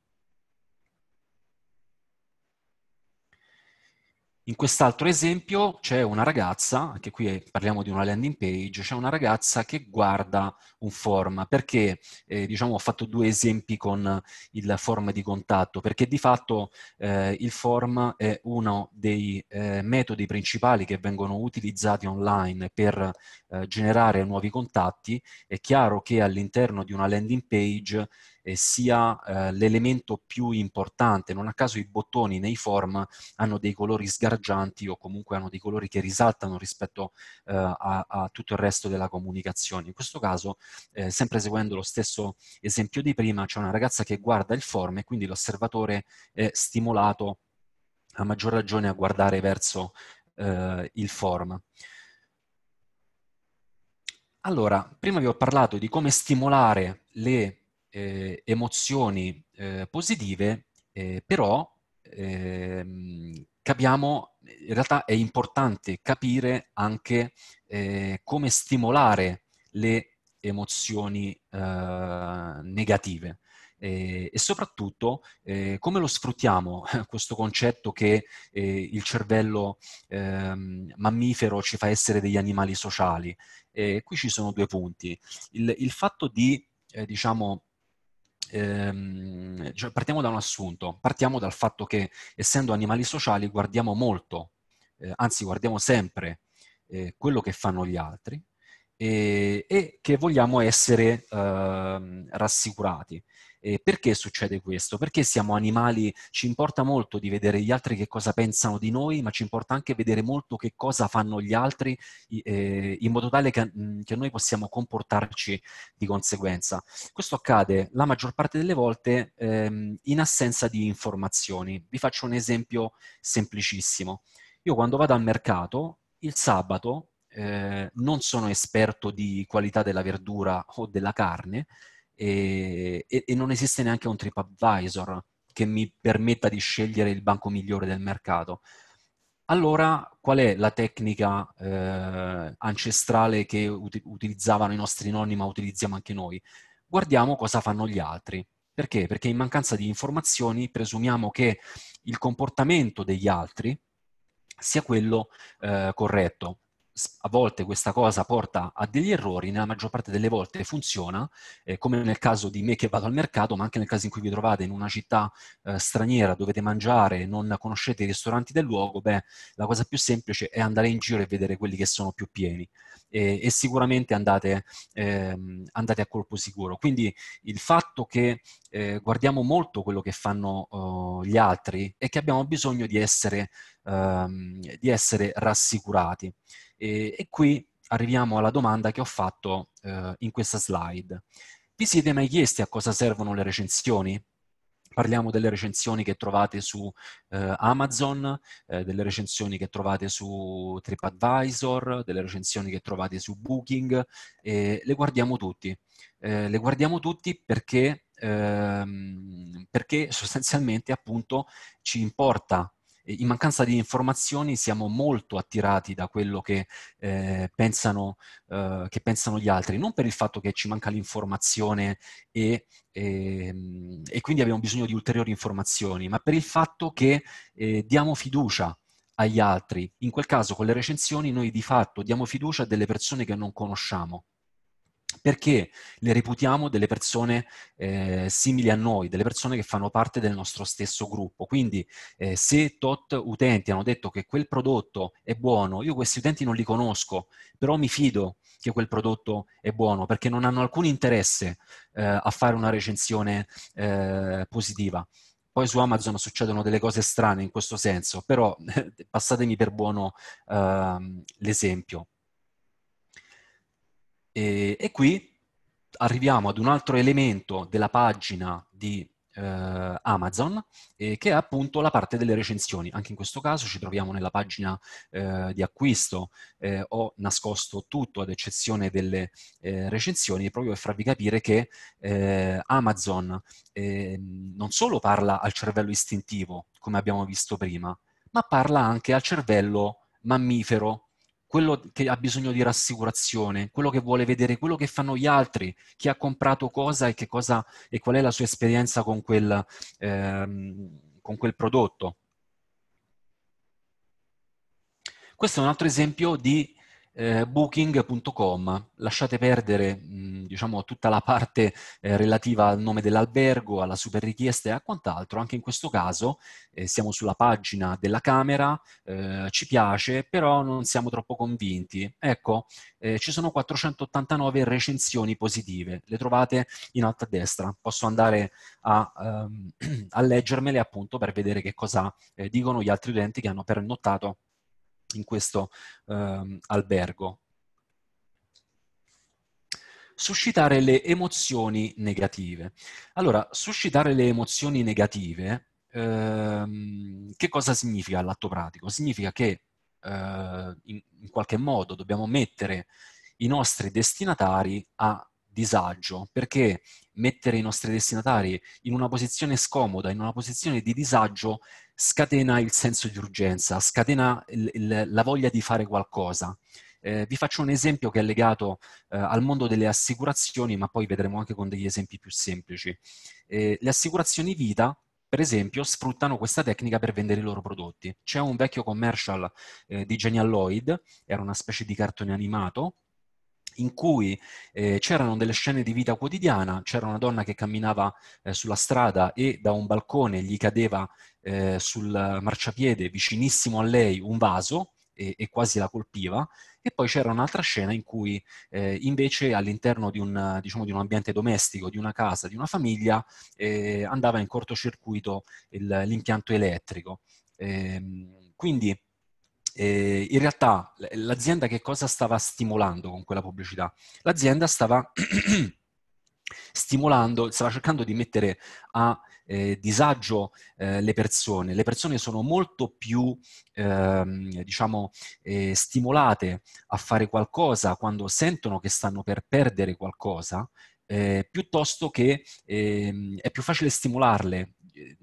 In quest'altro esempio c'è una ragazza, anche qui eh, parliamo di una landing page, c'è una ragazza che guarda un form, perché eh, diciamo, ho fatto due esempi con il form di contatto, perché di fatto eh, il form è uno dei eh, metodi principali che vengono utilizzati online per eh, generare nuovi contatti, è chiaro che all'interno di una landing page eh, sia eh, l'elemento più importante. Non a caso i bottoni nei form hanno dei colori sgargianti o comunque hanno dei colori che risaltano rispetto eh, a, a, tutto il resto della comunicazione. In questo caso, eh, sempre seguendo lo stesso esempio di prima, c'è una ragazza che guarda il form e quindi l'osservatore è stimolato a maggior ragione a guardare verso eh, il form. Allora, prima vi ho parlato di come stimolare le eh, emozioni eh, positive, eh, però ehm, capiamo, in realtà è importante capire anche eh, come stimolare le emozioni eh, negative. Eh, e soprattutto eh, come lo sfruttiamo questo concetto che eh, il cervello ehm, mammifero ci fa essere degli animali sociali. Eh, qui ci sono due punti. Il, il fatto di, diciamo, ehm, cioè partiamo da un assunto, partiamo dal fatto che essendo animali sociali guardiamo molto, eh, anzi guardiamo sempre eh, quello che fanno gli altri e, e che vogliamo essere ehm, rassicurati. E perché succede questo? Perché siamo animali, ci importa molto di vedere gli altri che cosa pensano di noi, ma ci importa anche vedere molto che cosa fanno gli altri eh, in modo tale che, mm, che noi possiamo comportarci di conseguenza. Questo accade la maggior parte delle volte ehm, in assenza di informazioni. Vi faccio un esempio semplicissimo. Io quando vado al mercato, il sabato, eh, non sono esperto di qualità della verdura o della carne, e, e, e non esiste neanche un TripAdvisor che mi permetta di scegliere il banco migliore del mercato. Allora, qual è la tecnica eh, ancestrale che ut- utilizzavano i nostri nonni, ma utilizziamo anche noi? Guardiamo cosa fanno gli altri. Perché? Perché in mancanza di informazioni presumiamo che il comportamento degli altri sia quello eh, corretto a volte questa cosa porta a degli errori, nella maggior parte delle volte funziona, eh, come nel caso di me che vado al mercato, ma anche nel caso in cui vi trovate in una città eh, straniera, dovete mangiare, non conoscete i ristoranti del luogo, beh, la cosa più semplice è andare in giro e vedere quelli che sono più pieni e, e sicuramente andate, ehm, andate, a colpo sicuro. Quindi il fatto che eh, guardiamo molto quello che fanno uh, gli altri è che abbiamo bisogno di essere, um, di essere rassicurati. E, e qui arriviamo alla domanda che ho fatto eh, in questa slide. Vi siete mai chiesti a cosa servono le recensioni? Parliamo delle recensioni che trovate su eh, Amazon, eh, delle recensioni che trovate su TripAdvisor, delle recensioni che trovate su Booking, le guardiamo tutti. Eh, le guardiamo tutti perché, ehm, perché sostanzialmente appunto ci importa in mancanza di informazioni siamo molto attirati da quello che, eh, pensano, eh, che, pensano, gli altri, non per il fatto che ci manca l'informazione e, e, ehm, e quindi abbiamo bisogno di ulteriori informazioni, ma per il fatto che eh, diamo fiducia agli altri. In quel caso con le recensioni noi di fatto diamo fiducia a delle persone che non conosciamo perché le reputiamo delle persone eh, simili a noi, delle persone che fanno parte del nostro stesso gruppo. Quindi eh, se tot utenti hanno detto che quel prodotto è buono, io questi utenti non li conosco, però mi fido che quel prodotto è buono perché non hanno alcun interesse eh, a fare una recensione eh, positiva. Poi su Amazon succedono delle cose strane in questo senso, però passatemi per buono ehm, l'esempio. E, e, qui arriviamo ad un altro elemento della pagina di eh, Amazon, eh, che è appunto la parte delle recensioni. Anche in questo caso ci troviamo nella pagina eh, di acquisto. Eh, ho nascosto tutto ad eccezione delle eh, recensioni, proprio per farvi capire che eh, Amazon ehm, non solo parla al cervello istintivo, come abbiamo visto prima, ma parla anche al cervello mammifero, quello che ha bisogno di rassicurazione, quello che vuole vedere quello che fanno gli altri, chi ha comprato cosa e, cosa, e qual è la sua esperienza con quel, ehm, con quel prodotto. Questo è un altro esempio di eh, booking.com. Lasciate perdere mh, mm, diciamo, tutta la parte eh, relativa al nome dell'albergo, alla super richiesta e a quant'altro. Anche in questo caso eh, siamo sulla pagina della Camera, eh, ci piace, però non siamo troppo convinti. Ecco, eh, ci sono 489 recensioni positive, le trovate in alto a destra. Posso andare a, ehm, a leggermele appunto per vedere che cosa eh, dicono gli altri utenti che hanno pernottato in questo eh, albergo. Suscitare le emozioni negative. Allora, suscitare le emozioni negative, ehm, che cosa significa all'atto pratico? Significa che eh, in, in qualche modo dobbiamo mettere i nostri destinatari a disagio, perché mettere i nostri destinatari in una posizione scomoda, in una posizione di disagio, scatena il senso di urgenza, scatena il, il, la voglia di fare qualcosa. Eh, vi faccio un esempio che è legato eh, al mondo delle assicurazioni, ma poi vedremo anche con degli esempi più semplici. Eh, le assicurazioni vita, per esempio, sfruttano questa tecnica per vendere i loro prodotti. C'è un vecchio commercial eh, di Genial Lloyd, era una specie di cartone animato, in cui eh, c'erano delle scene di vita quotidiana, c'era una donna che camminava eh, sulla strada e da un balcone gli cadeva eh, sul marciapiede vicinissimo a lei un vaso e, e, quasi la colpiva. E poi c'era un'altra scena in cui eh, invece all'interno di un, diciamo, di un, ambiente domestico, di una casa, di una famiglia, eh, andava in cortocircuito il, l'impianto elettrico. Ehm, quindi eh, in realtà l'azienda che cosa stava stimolando con quella pubblicità? L'azienda stava stimolando, stava cercando di mettere a eh, disagio eh, le persone. Le persone sono molto più, ehm, diciamo, eh, stimolate a fare qualcosa quando sentono che stanno per perdere qualcosa, eh, piuttosto che ehm, è più facile stimolarle eh,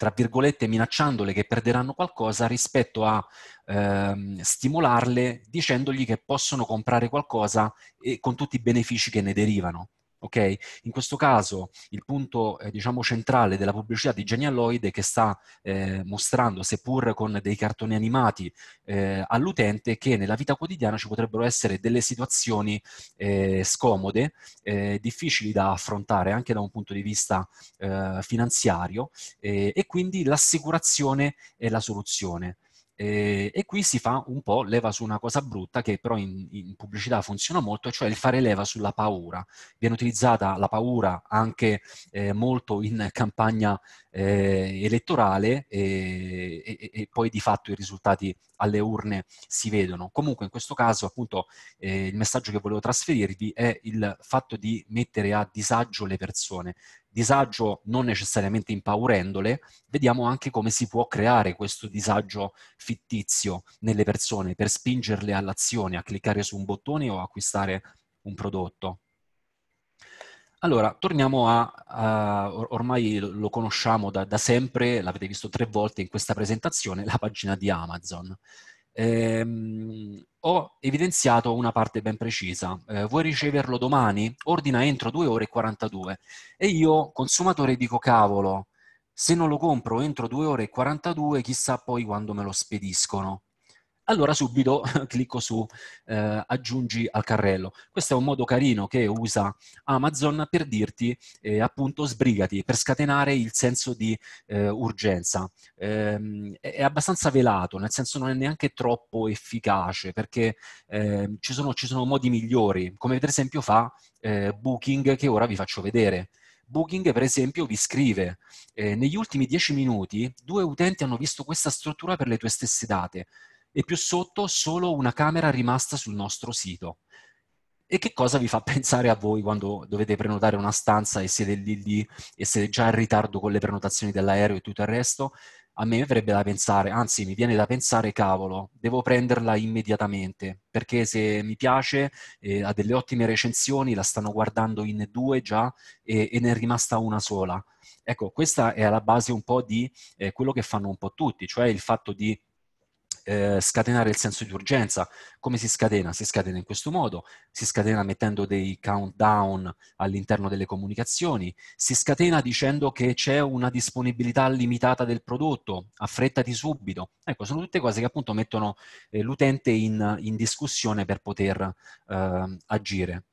tra virgolette minacciandole che perderanno qualcosa rispetto a ehm, stimolarle dicendogli che possono comprare qualcosa e con tutti i benefici che ne derivano. Okay? In questo caso il punto eh, diciamo, centrale della pubblicità di è che sta eh, mostrando, seppur con dei cartoni animati, eh, all'utente che nella vita quotidiana ci potrebbero essere delle situazioni eh, scomode, eh, difficili da affrontare anche da un punto di vista eh, finanziario e quindi l'assicurazione è la soluzione. Eh, e qui si fa un po' leva su una cosa brutta che però in, in pubblicità funziona molto, cioè il fare leva sulla paura. Viene utilizzata la paura anche eh, molto in campagna eh, elettorale eh, e, e, e, poi di fatto i risultati alle urne si vedono. Comunque in questo caso appunto eh, il messaggio che volevo trasferirvi è il fatto di mettere a disagio le persone, disagio non necessariamente impaurendole, vediamo anche come si può creare questo disagio fittizio nelle persone per spingerle all'azione, a cliccare su un bottone o acquistare un prodotto. Allora, torniamo a, a ormai lo conosciamo da, da sempre, l'avete visto tre volte in questa presentazione, la pagina di Amazon ehm, ho evidenziato una parte ben precisa. Eh, vuoi riceverlo domani? Ordina entro 2 ore e 42. E io, consumatore, dico cavolo, se non lo compro entro 2 ore e 42, chissà poi quando me lo spediscono allora subito clicco su eh, aggiungi al carrello. Questo è un modo carino che usa Amazon per dirti eh, appunto sbrigati, per scatenare il senso di eh, urgenza. Ehm, è abbastanza velato, nel senso non è neanche troppo efficace perché ehm, ci sono, ci, sono, modi migliori, come per esempio fa eh, Booking che ora vi faccio vedere. Booking, per esempio, vi scrive eh, negli ultimi 10 minuti due utenti hanno visto questa struttura per le tue stesse date e più sotto solo una camera rimasta sul nostro sito. E che cosa vi fa pensare a voi quando dovete prenotare una stanza e siete lì lì e siete già in ritardo con le prenotazioni dell'aereo e tutto il resto? A me verrebbe da pensare, anzi mi viene da pensare, cavolo, devo prenderla immediatamente, perché se mi piace eh, ha delle ottime recensioni, la stanno guardando in due già e, e ne è rimasta una sola. Ecco, questa è alla base un po' di eh, quello che fanno un po' tutti, cioè il fatto di eh, scatenare il senso di urgenza. Come si scatena? Si scatena in questo modo, si scatena mettendo dei countdown all'interno delle comunicazioni, si scatena dicendo che c'è una disponibilità limitata del prodotto, affrettati subito. Ecco, sono tutte cose che appunto mettono eh, l'utente in, in, discussione per poter eh, agire.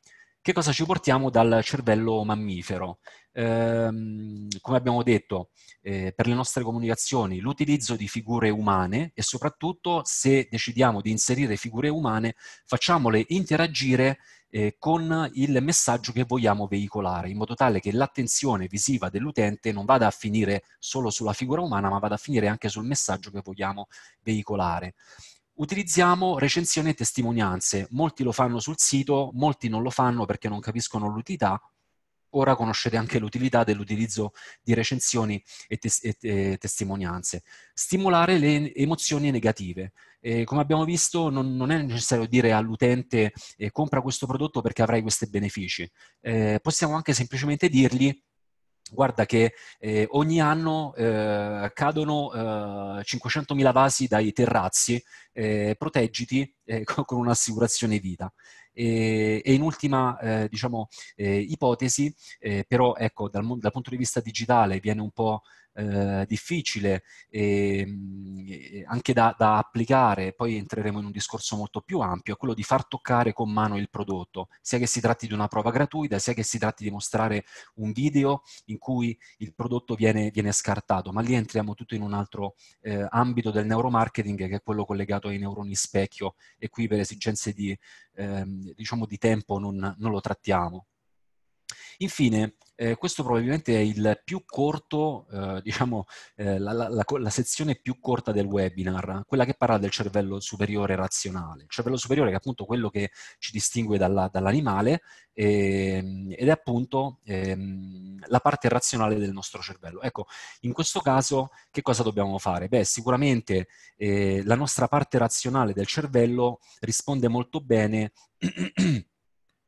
Che cosa ci portiamo dal cervello mammifero? ehm, come abbiamo detto, eh, per le nostre comunicazioni l'utilizzo di figure umane e soprattutto se decidiamo di inserire figure umane facciamole interagire eh, con il messaggio che vogliamo veicolare, in modo tale che l'attenzione visiva dell'utente non vada a finire solo sulla figura umana, ma vada a finire anche sul messaggio che vogliamo veicolare. Utilizziamo recensioni e testimonianze, molti lo fanno sul sito, molti non lo fanno perché non capiscono l'utilità, ora conoscete anche l'utilità dell'utilizzo di recensioni e, tes- e, testimonianze. Stimolare le emozioni negative. Eh, come abbiamo visto, non, non, è necessario dire all'utente eh, compra questo prodotto perché avrai questi benefici. Eh, possiamo anche semplicemente dirgli guarda che eh, ogni anno eh, cadono eh, 500.000 vasi dai terrazzi, eh, proteggiti eh, con un'assicurazione vita. Eh, e, in ultima eh, diciamo, eh, ipotesi, eh, però ecco, dal, dal, punto di vista digitale viene un po' Eh, difficile e, ehm, eh, anche da, da, applicare, poi entreremo in un discorso molto più ampio, è quello di far toccare con mano il prodotto, sia che si tratti di una prova gratuita, sia che si tratti di mostrare un video in cui il prodotto viene, viene scartato, ma lì entriamo tutto in un altro eh, ambito del neuromarketing che è quello collegato ai neuroni specchio e qui per esigenze di, ehm, diciamo di tempo non, non lo trattiamo. Infine, eh, questo probabilmente è il più corto, eh, diciamo, eh, la, la, la, la, sezione più corta del webinar, quella che parla del cervello superiore razionale. Il cervello superiore è appunto quello che ci distingue dalla, dall'animale ehm, ed è appunto ehm, la parte razionale del nostro cervello. Ecco, in questo caso che cosa dobbiamo fare? Beh, sicuramente eh, la nostra parte razionale del cervello risponde molto bene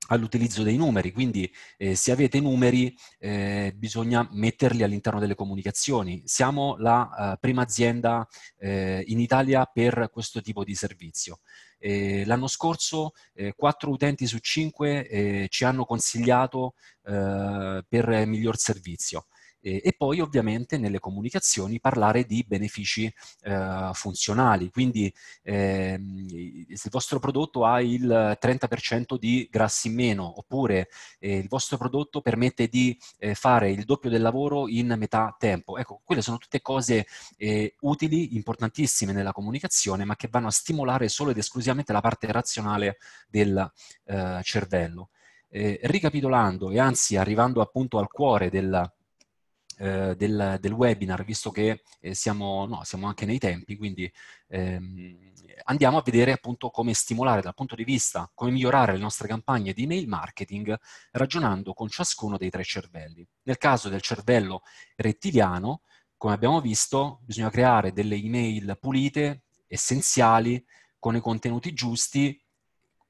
all'utilizzo dei numeri, quindi eh, se avete numeri eh, bisogna metterli all'interno delle comunicazioni. Siamo la uh, prima azienda eh, in Italia per questo tipo di servizio. Eh, l'anno scorso eh, quattro utenti su cinque ci hanno consigliato per miglior servizio. E, e poi ovviamente nelle comunicazioni parlare di benefici eh, funzionali, quindi eh, se il vostro prodotto ha il 30% di grassi in meno oppure eh, il vostro prodotto permette di eh, fare il doppio del lavoro in metà tempo, ecco, quelle sono tutte cose eh, utili, importantissime nella comunicazione, ma che vanno a stimolare solo ed esclusivamente la parte razionale del eh, cervello. ricapitolando e anzi arrivando appunto al cuore della eh, del, del, webinar, visto che eh, siamo, no, siamo, anche nei tempi, quindi ehm, andiamo a vedere appunto come stimolare dal punto di vista, come migliorare le nostre campagne di email marketing ragionando con ciascuno dei tre cervelli. Nel caso del cervello rettiliano, come abbiamo visto, bisogna creare delle email pulite, essenziali, con i contenuti giusti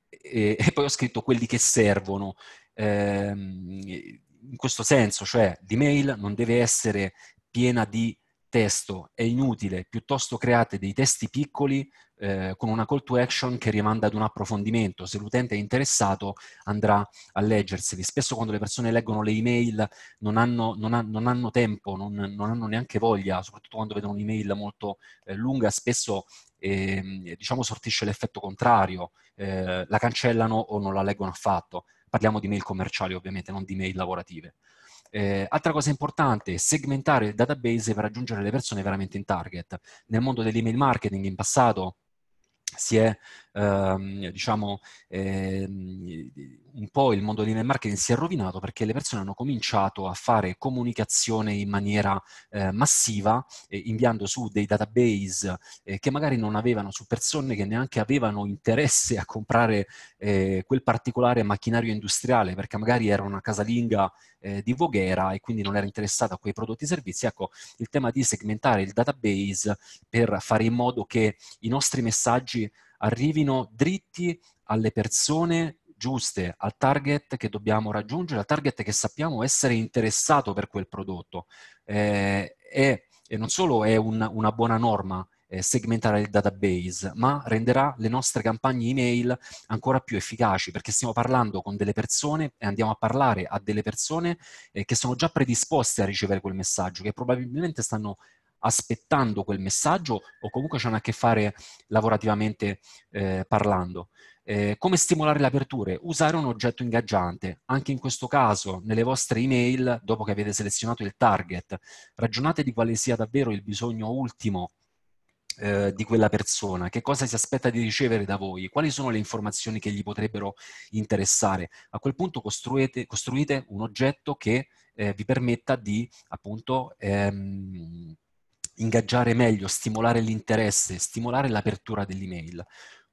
e, e poi ho scritto quelli che servono. Eh, in questo senso, cioè l'email non deve essere piena di testo, è inutile, piuttosto create dei testi piccoli eh, con una call to action che rimanda ad un approfondimento, se l'utente è interessato andrà a leggerseli. Spesso quando le persone leggono le email non hanno, non ha, non hanno tempo, non, non, hanno neanche voglia, soprattutto quando vedono un'email molto eh, lunga, spesso eh, diciamo sortisce l'effetto contrario, eh, la cancellano o non la leggono affatto. Parliamo di mail commerciali ovviamente, non di mail lavorative. Eh, altra cosa importante, segmentare il database per raggiungere le persone veramente in target. Nel mondo dell'email marketing in passato si è ehm, diciamo, ehm, un po' il mondo del marketing si è rovinato perché le persone hanno cominciato a fare comunicazione in maniera eh, massiva, eh, inviando su dei database eh, che magari non avevano, su persone che neanche avevano interesse a comprare eh, quel particolare macchinario industriale, perché magari era una casalinga eh, di Voghera e quindi non era interessata a quei prodotti e servizi. Ecco, il tema di segmentare il database per fare in modo che i nostri messaggi arrivino dritti alle persone giuste, al target che dobbiamo raggiungere, al target che sappiamo essere interessato per quel prodotto. Eh, è, e non solo è un, una buona norma eh, segmentare il database, ma renderà le nostre campagne email ancora più efficaci, perché stiamo parlando con delle persone e andiamo a parlare a delle persone eh, che sono già predisposte a ricevere quel messaggio, che probabilmente stanno aspettando quel messaggio o comunque c'hanno a che fare lavorativamente eh, parlando. Eh, come stimolare le aperture? Usare un oggetto ingaggiante. Anche in questo caso, nelle vostre email, dopo che avete selezionato il target, ragionate di quale sia davvero il bisogno ultimo eh, di quella persona, che cosa si aspetta di ricevere da voi, quali sono le informazioni che gli potrebbero interessare. A quel punto costruite, costruite un oggetto che eh, vi permetta di appunto ehm, ingaggiare meglio, stimolare l'interesse, stimolare l'apertura dell'email.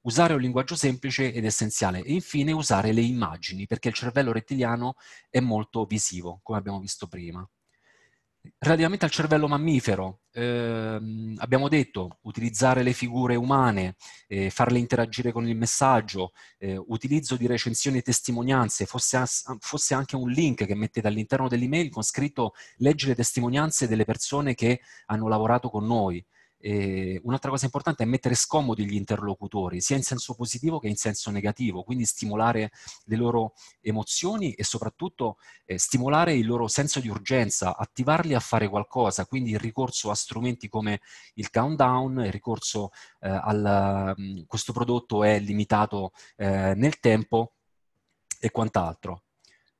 Usare un linguaggio semplice ed essenziale e infine usare le immagini perché il cervello rettiliano è molto visivo, come abbiamo visto prima. Relativamente al cervello mammifero, ehm, abbiamo detto utilizzare le figure umane, eh, farle interagire con il messaggio, eh, utilizzo di recensioni e testimonianze, fosse, fosse, anche un link che mettete all'interno dell'email con scritto leggere testimonianze delle persone che hanno lavorato con noi. Eh, un'altra cosa importante è mettere scomodi gli interlocutori, sia in senso positivo che in senso negativo, quindi stimolare le loro emozioni e soprattutto eh, stimolare il loro senso di urgenza, attivarli a fare qualcosa, quindi il ricorso a strumenti come il countdown, il ricorso eh, al... Mm, questo prodotto è limitato eh, nel tempo e quant'altro.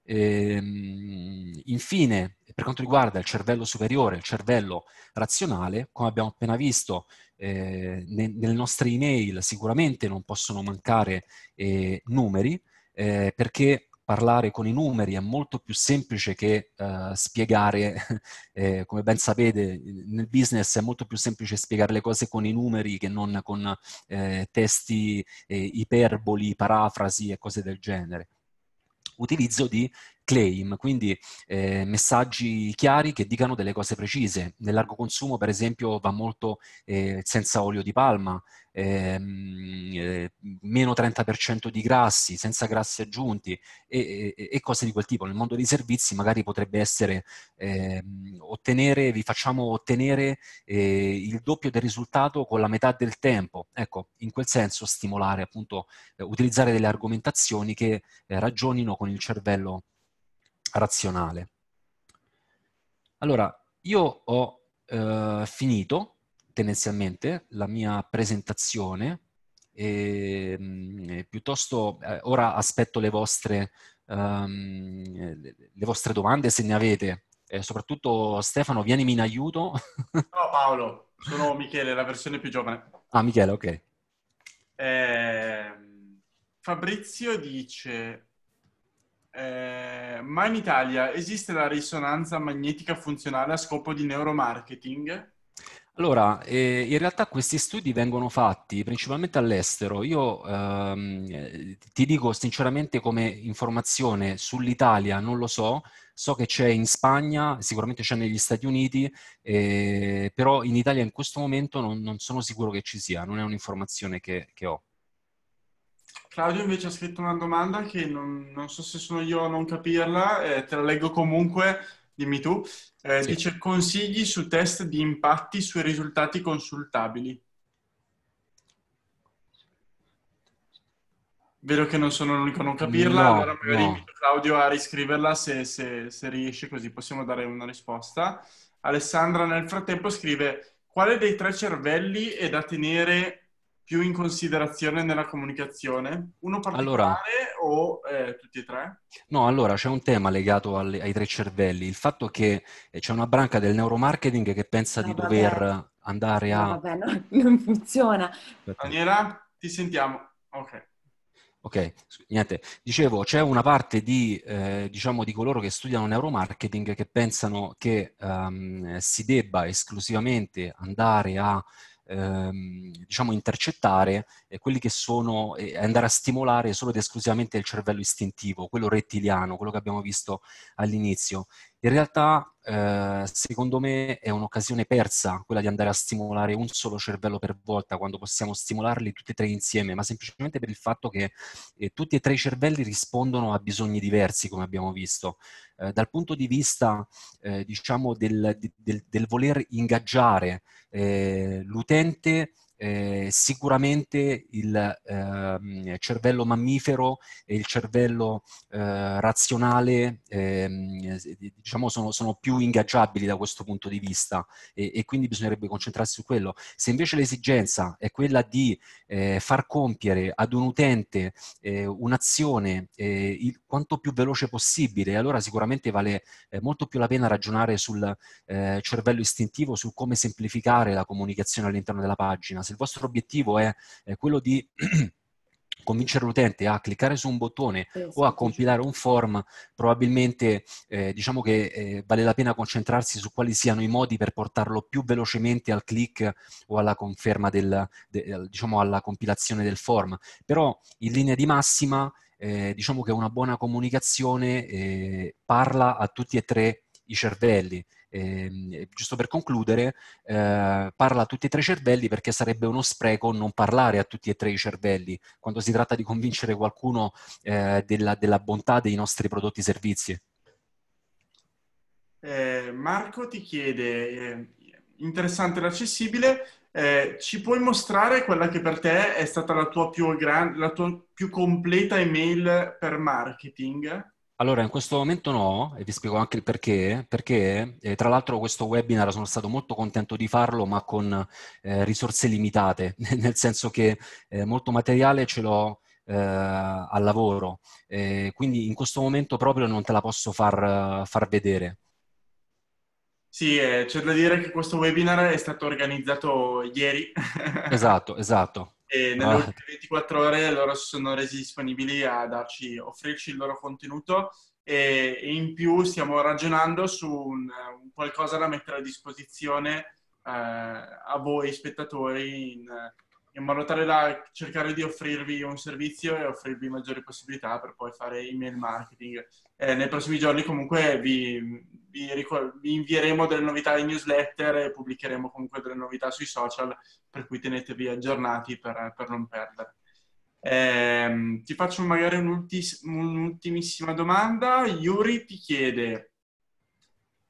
Ehm, infine, per quanto riguarda il cervello superiore, il cervello razionale, come abbiamo appena visto, eh, nelle nostre email sicuramente non possono mancare eh, numeri, eh, perché parlare con i numeri è molto più semplice che uh, spiegare, eh, come ben sapete, nel business è molto più semplice spiegare le cose con i numeri che non con eh, testi eh, iperboli, parafrasi e cose del genere utilizzo di claim, quindi eh, messaggi chiari che dicano delle cose precise. Nel largo consumo, per esempio, va molto eh, senza olio di palma, ehm, eh, meno 30% di grassi, senza grassi aggiunti e, e, e, cose di quel tipo. Nel mondo dei servizi magari potrebbe essere ehm, ottenere, vi facciamo ottenere eh, il doppio del risultato con la metà del tempo. Ecco, in quel senso stimolare, appunto, eh, utilizzare delle argomentazioni che eh, ragionino con il cervello razionale. Allora, io ho eh, finito tendenzialmente la mia presentazione e, mh, mm, piuttosto eh, ora aspetto le vostre, um, le vostre, domande se ne avete. Eh, soprattutto Stefano, vienimi in aiuto. Ciao Paolo, sono Michele, la versione più giovane. Ah, Michele, ok. Ehm, Fabrizio dice, eh, ma in Italia esiste la risonanza magnetica funzionale a scopo di neuromarketing? Allora, eh, in realtà questi studi vengono fatti principalmente all'estero. Io ehm, eh, ti dico sinceramente come informazione sull'Italia non lo so, so che c'è in Spagna, sicuramente c'è negli Stati Uniti, eh, però in Italia in questo momento non, non, sono sicuro che ci sia, non è un'informazione che, che ho. Claudio invece ha scritto una domanda che non, non so se sono io a non capirla, eh, te la leggo comunque, dimmi tu. Eh, sì. Dice consigli su test di impatti sui risultati consultabili. Vedo che non sono l'unico a non capirla, no, allora magari no. invito Claudio a riscriverla se, se, se riesce, così possiamo dare una risposta. Alessandra nel frattempo scrive quale dei tre cervelli è da tenere più in considerazione nella comunicazione? Uno particolare allora, o eh, tutti e tre? No, allora c'è un tema legato alle, ai tre cervelli, il fatto che eh, c'è una branca del neuromarketing che pensa no, di ah, vabbè. dover andare a... No, vabbè, no, non funziona. Daniela, ti sentiamo. Ok. Ok, niente. Dicevo, c'è una parte di, eh, diciamo, di coloro che studiano neuromarketing che pensano che um, si debba esclusivamente andare a ehm, diciamo intercettare eh, quelli che sono eh, andare a stimolare solo ed esclusivamente il cervello istintivo, quello rettiliano, quello che abbiamo visto all'inizio. In realtà, eh, secondo me, è un'occasione persa quella di andare a stimolare un solo cervello per volta, quando possiamo stimolarli tutti e tre insieme, ma semplicemente per il fatto che eh, tutti e tre i cervelli rispondono a bisogni diversi, come abbiamo visto. Eh, dal punto di vista, eh, diciamo, del, del, del, voler ingaggiare eh, l'utente eh, sicuramente il eh, cervello mammifero e il cervello eh, razionale ehm, diciamo sono, sono, più ingaggiabili da questo punto di vista e, e, quindi bisognerebbe concentrarsi su quello. Se invece l'esigenza è quella di eh, far compiere ad un utente eh, un'azione eh, il, quanto più veloce possibile, allora sicuramente vale molto più la pena ragionare sul cervello istintivo, su come semplificare la comunicazione all'interno della pagina se il vostro obiettivo è, è quello di convincere l'utente a cliccare su un bottone o a compilare un form, probabilmente eh, diciamo che eh, vale la pena concentrarsi su quali siano i modi per portarlo più velocemente al click o alla conferma del, de, diciamo alla compilazione del form. Però in linea di massima eh, diciamo che una buona comunicazione eh, parla a tutti e tre i cervelli, eh, giusto per concludere, eh, parla a tutti e tre i cervelli perché sarebbe uno spreco non parlare a tutti e tre i cervelli quando si tratta di convincere qualcuno eh, della, della, bontà dei nostri prodotti e servizi. Eh, Marco ti chiede, eh, interessante l'accessibile, eh, ci puoi mostrare quella che per te è stata la tua più, gran, la tua più completa email per marketing? Allora, in questo momento no, e vi spiego anche il perché, perché eh, tra l'altro questo webinar sono stato molto contento di farlo, ma con eh, risorse limitate, nel senso che eh, molto materiale ce l'ho eh, al lavoro, eh, quindi in questo momento proprio non te la posso far, far vedere. Sì, eh, c'è da dire che questo webinar è stato organizzato ieri. esatto, esatto e nelle ah. ultime 24 ore loro si sono resi disponibili a darci, offrirci il loro contenuto e, in più stiamo ragionando su un, un qualcosa da mettere a disposizione eh, a voi spettatori in, in modo tale da cercare di offrirvi un servizio e offrirvi maggiori possibilità per poi fare email marketing eh, nei prossimi giorni comunque vi, vi, ricor- vi, invieremo delle novità di newsletter e pubblicheremo comunque delle novità sui social, per cui tenetevi aggiornati per, per non perdere. Eh, ti faccio magari un'ultis- un'ultimissima domanda. Yuri ti chiede,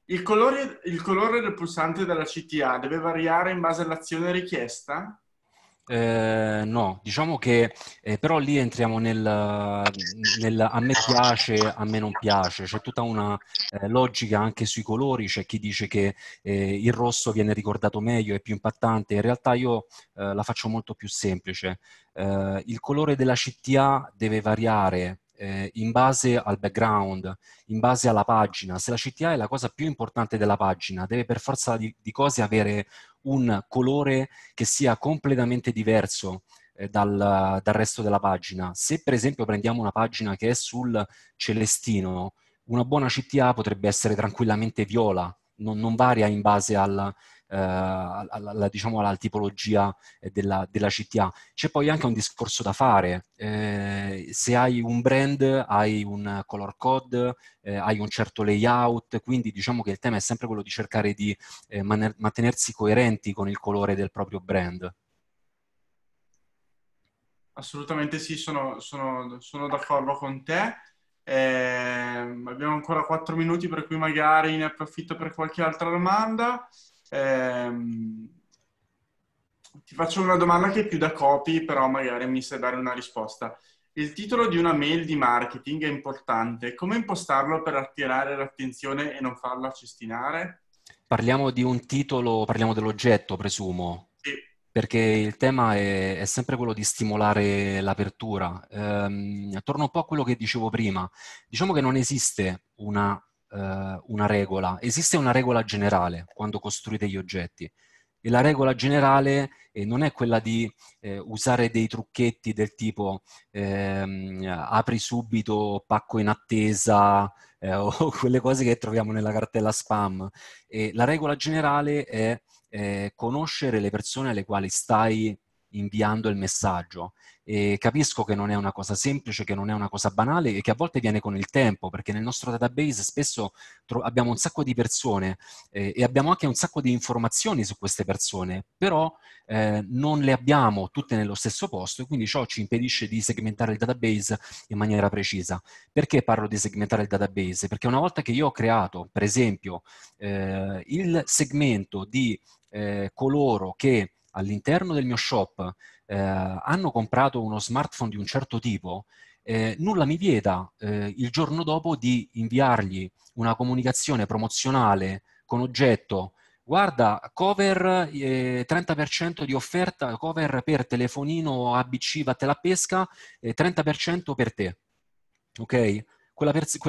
il colore, il colore del pulsante della CTA deve variare in base all'azione richiesta? Eh, no, diciamo che eh, però lì entriamo nel, nel, a me piace, a me non piace, c'è tutta una eh, logica anche sui colori, c'è chi dice che eh, il rosso viene ricordato meglio, è più impattante, in realtà io eh, la faccio molto più semplice, eh, il colore della CTA deve variare eh, in base al background, in base alla pagina. Se la CTA è la cosa più importante della pagina, deve per forza di, di cose avere un colore che sia completamente diverso eh, dal, dal, resto della pagina. Se per esempio prendiamo una pagina che è sul celestino, una buona CTA potrebbe essere tranquillamente viola, non, non varia in base al, eh, alla, alla, diciamo, alla tipologia eh, della, della, città. C'è poi anche un discorso da fare. Eh, se hai un brand, hai un color code, eh, hai un certo layout, quindi diciamo che il tema è sempre quello di cercare di eh, man- mantenersi coerenti con il colore del proprio brand. Assolutamente sì, sono, sono, sono d'accordo con te. Ehm, abbiamo ancora 4 minuti, per cui magari ne approfitto per qualche altra domanda. Ehm, ti faccio una domanda che è più da copy, però magari mi sai dare una risposta. Il titolo di una mail di marketing è importante. Come impostarlo per attirare l'attenzione e non farla cestinare? Parliamo di un titolo, parliamo dell'oggetto, presumo. Sì. Perché il tema è, è sempre quello di stimolare l'apertura. Ehm, torno un po' a quello che dicevo prima. Diciamo che non esiste una eh, una regola, esiste una regola generale quando costruite gli oggetti e la regola generale eh, non è quella di eh, usare dei trucchetti del tipo ehm, apri subito, pacco in attesa eh, o quelle cose che troviamo nella cartella spam. E la regola generale è eh, conoscere le persone alle quali stai inviando il messaggio. E capisco che non è una cosa semplice, che non è una cosa banale e che a volte viene con il tempo, perché nel nostro database spesso tro- abbiamo un sacco di persone eh, e abbiamo anche un sacco di informazioni su queste persone, però eh, non le abbiamo tutte nello stesso posto e quindi ciò ci impedisce di segmentare il database in maniera precisa. Perché parlo di segmentare il database? Perché una volta che io ho creato, per esempio, eh, il segmento di eh, coloro che all'interno del mio shop eh, hanno comprato uno smartphone di un certo tipo, eh, nulla mi vieta eh, il giorno dopo di inviargli una comunicazione promozionale con oggetto guarda cover eh, 30% di offerta, cover per telefonino ABC vatte la pesca, 30% eh, per te. Ok?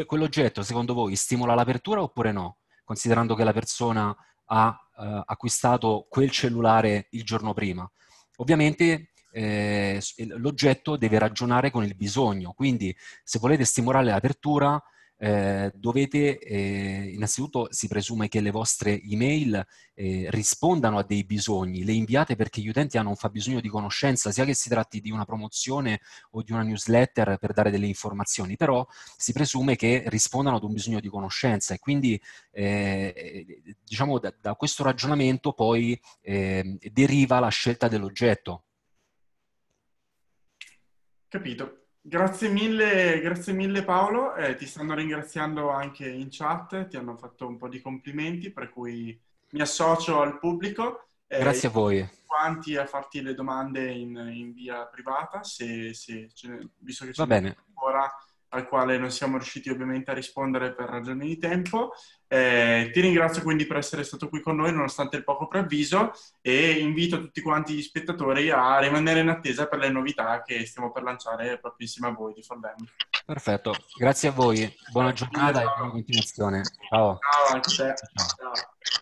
quell'oggetto secondo voi stimola l'apertura oppure no? Considerando che la persona ha eh, acquistato quel cellulare il giorno prima. Ovviamente eh, l'oggetto deve ragionare con il bisogno, quindi se volete stimolare l'apertura eh, dovete, eh, innanzitutto si presume che le vostre email eh, rispondano a dei bisogni, le inviate perché gli utenti hanno un fabbisogno di conoscenza, sia che si tratti di una promozione o di una newsletter per dare delle informazioni, però si presume che rispondano ad un bisogno di conoscenza e quindi eh, diciamo da, da, questo ragionamento poi ehm, deriva la scelta dell'oggetto. Capito. Grazie mille, grazie mille Paolo, eh, ti stanno ringraziando anche in chat, ti hanno fatto un po' di complimenti, per cui mi associo al pubblico. Eh, grazie a voi. Quanti a farti le domande in, in via privata, se, se ce, visto che c'è ancora al quale non siamo riusciti ovviamente a rispondere per ragioni di tempo. Eh, ti ringrazio quindi per essere stato qui con noi nonostante il poco preavviso e invito tutti quanti gli spettatori a rimanere in attesa per le novità che stiamo per lanciare proprio insieme a voi di For Perfetto, grazie a voi, buona giornata ciao. e buona continuazione. Ciao. Ciao, anche te. Ciao. ciao.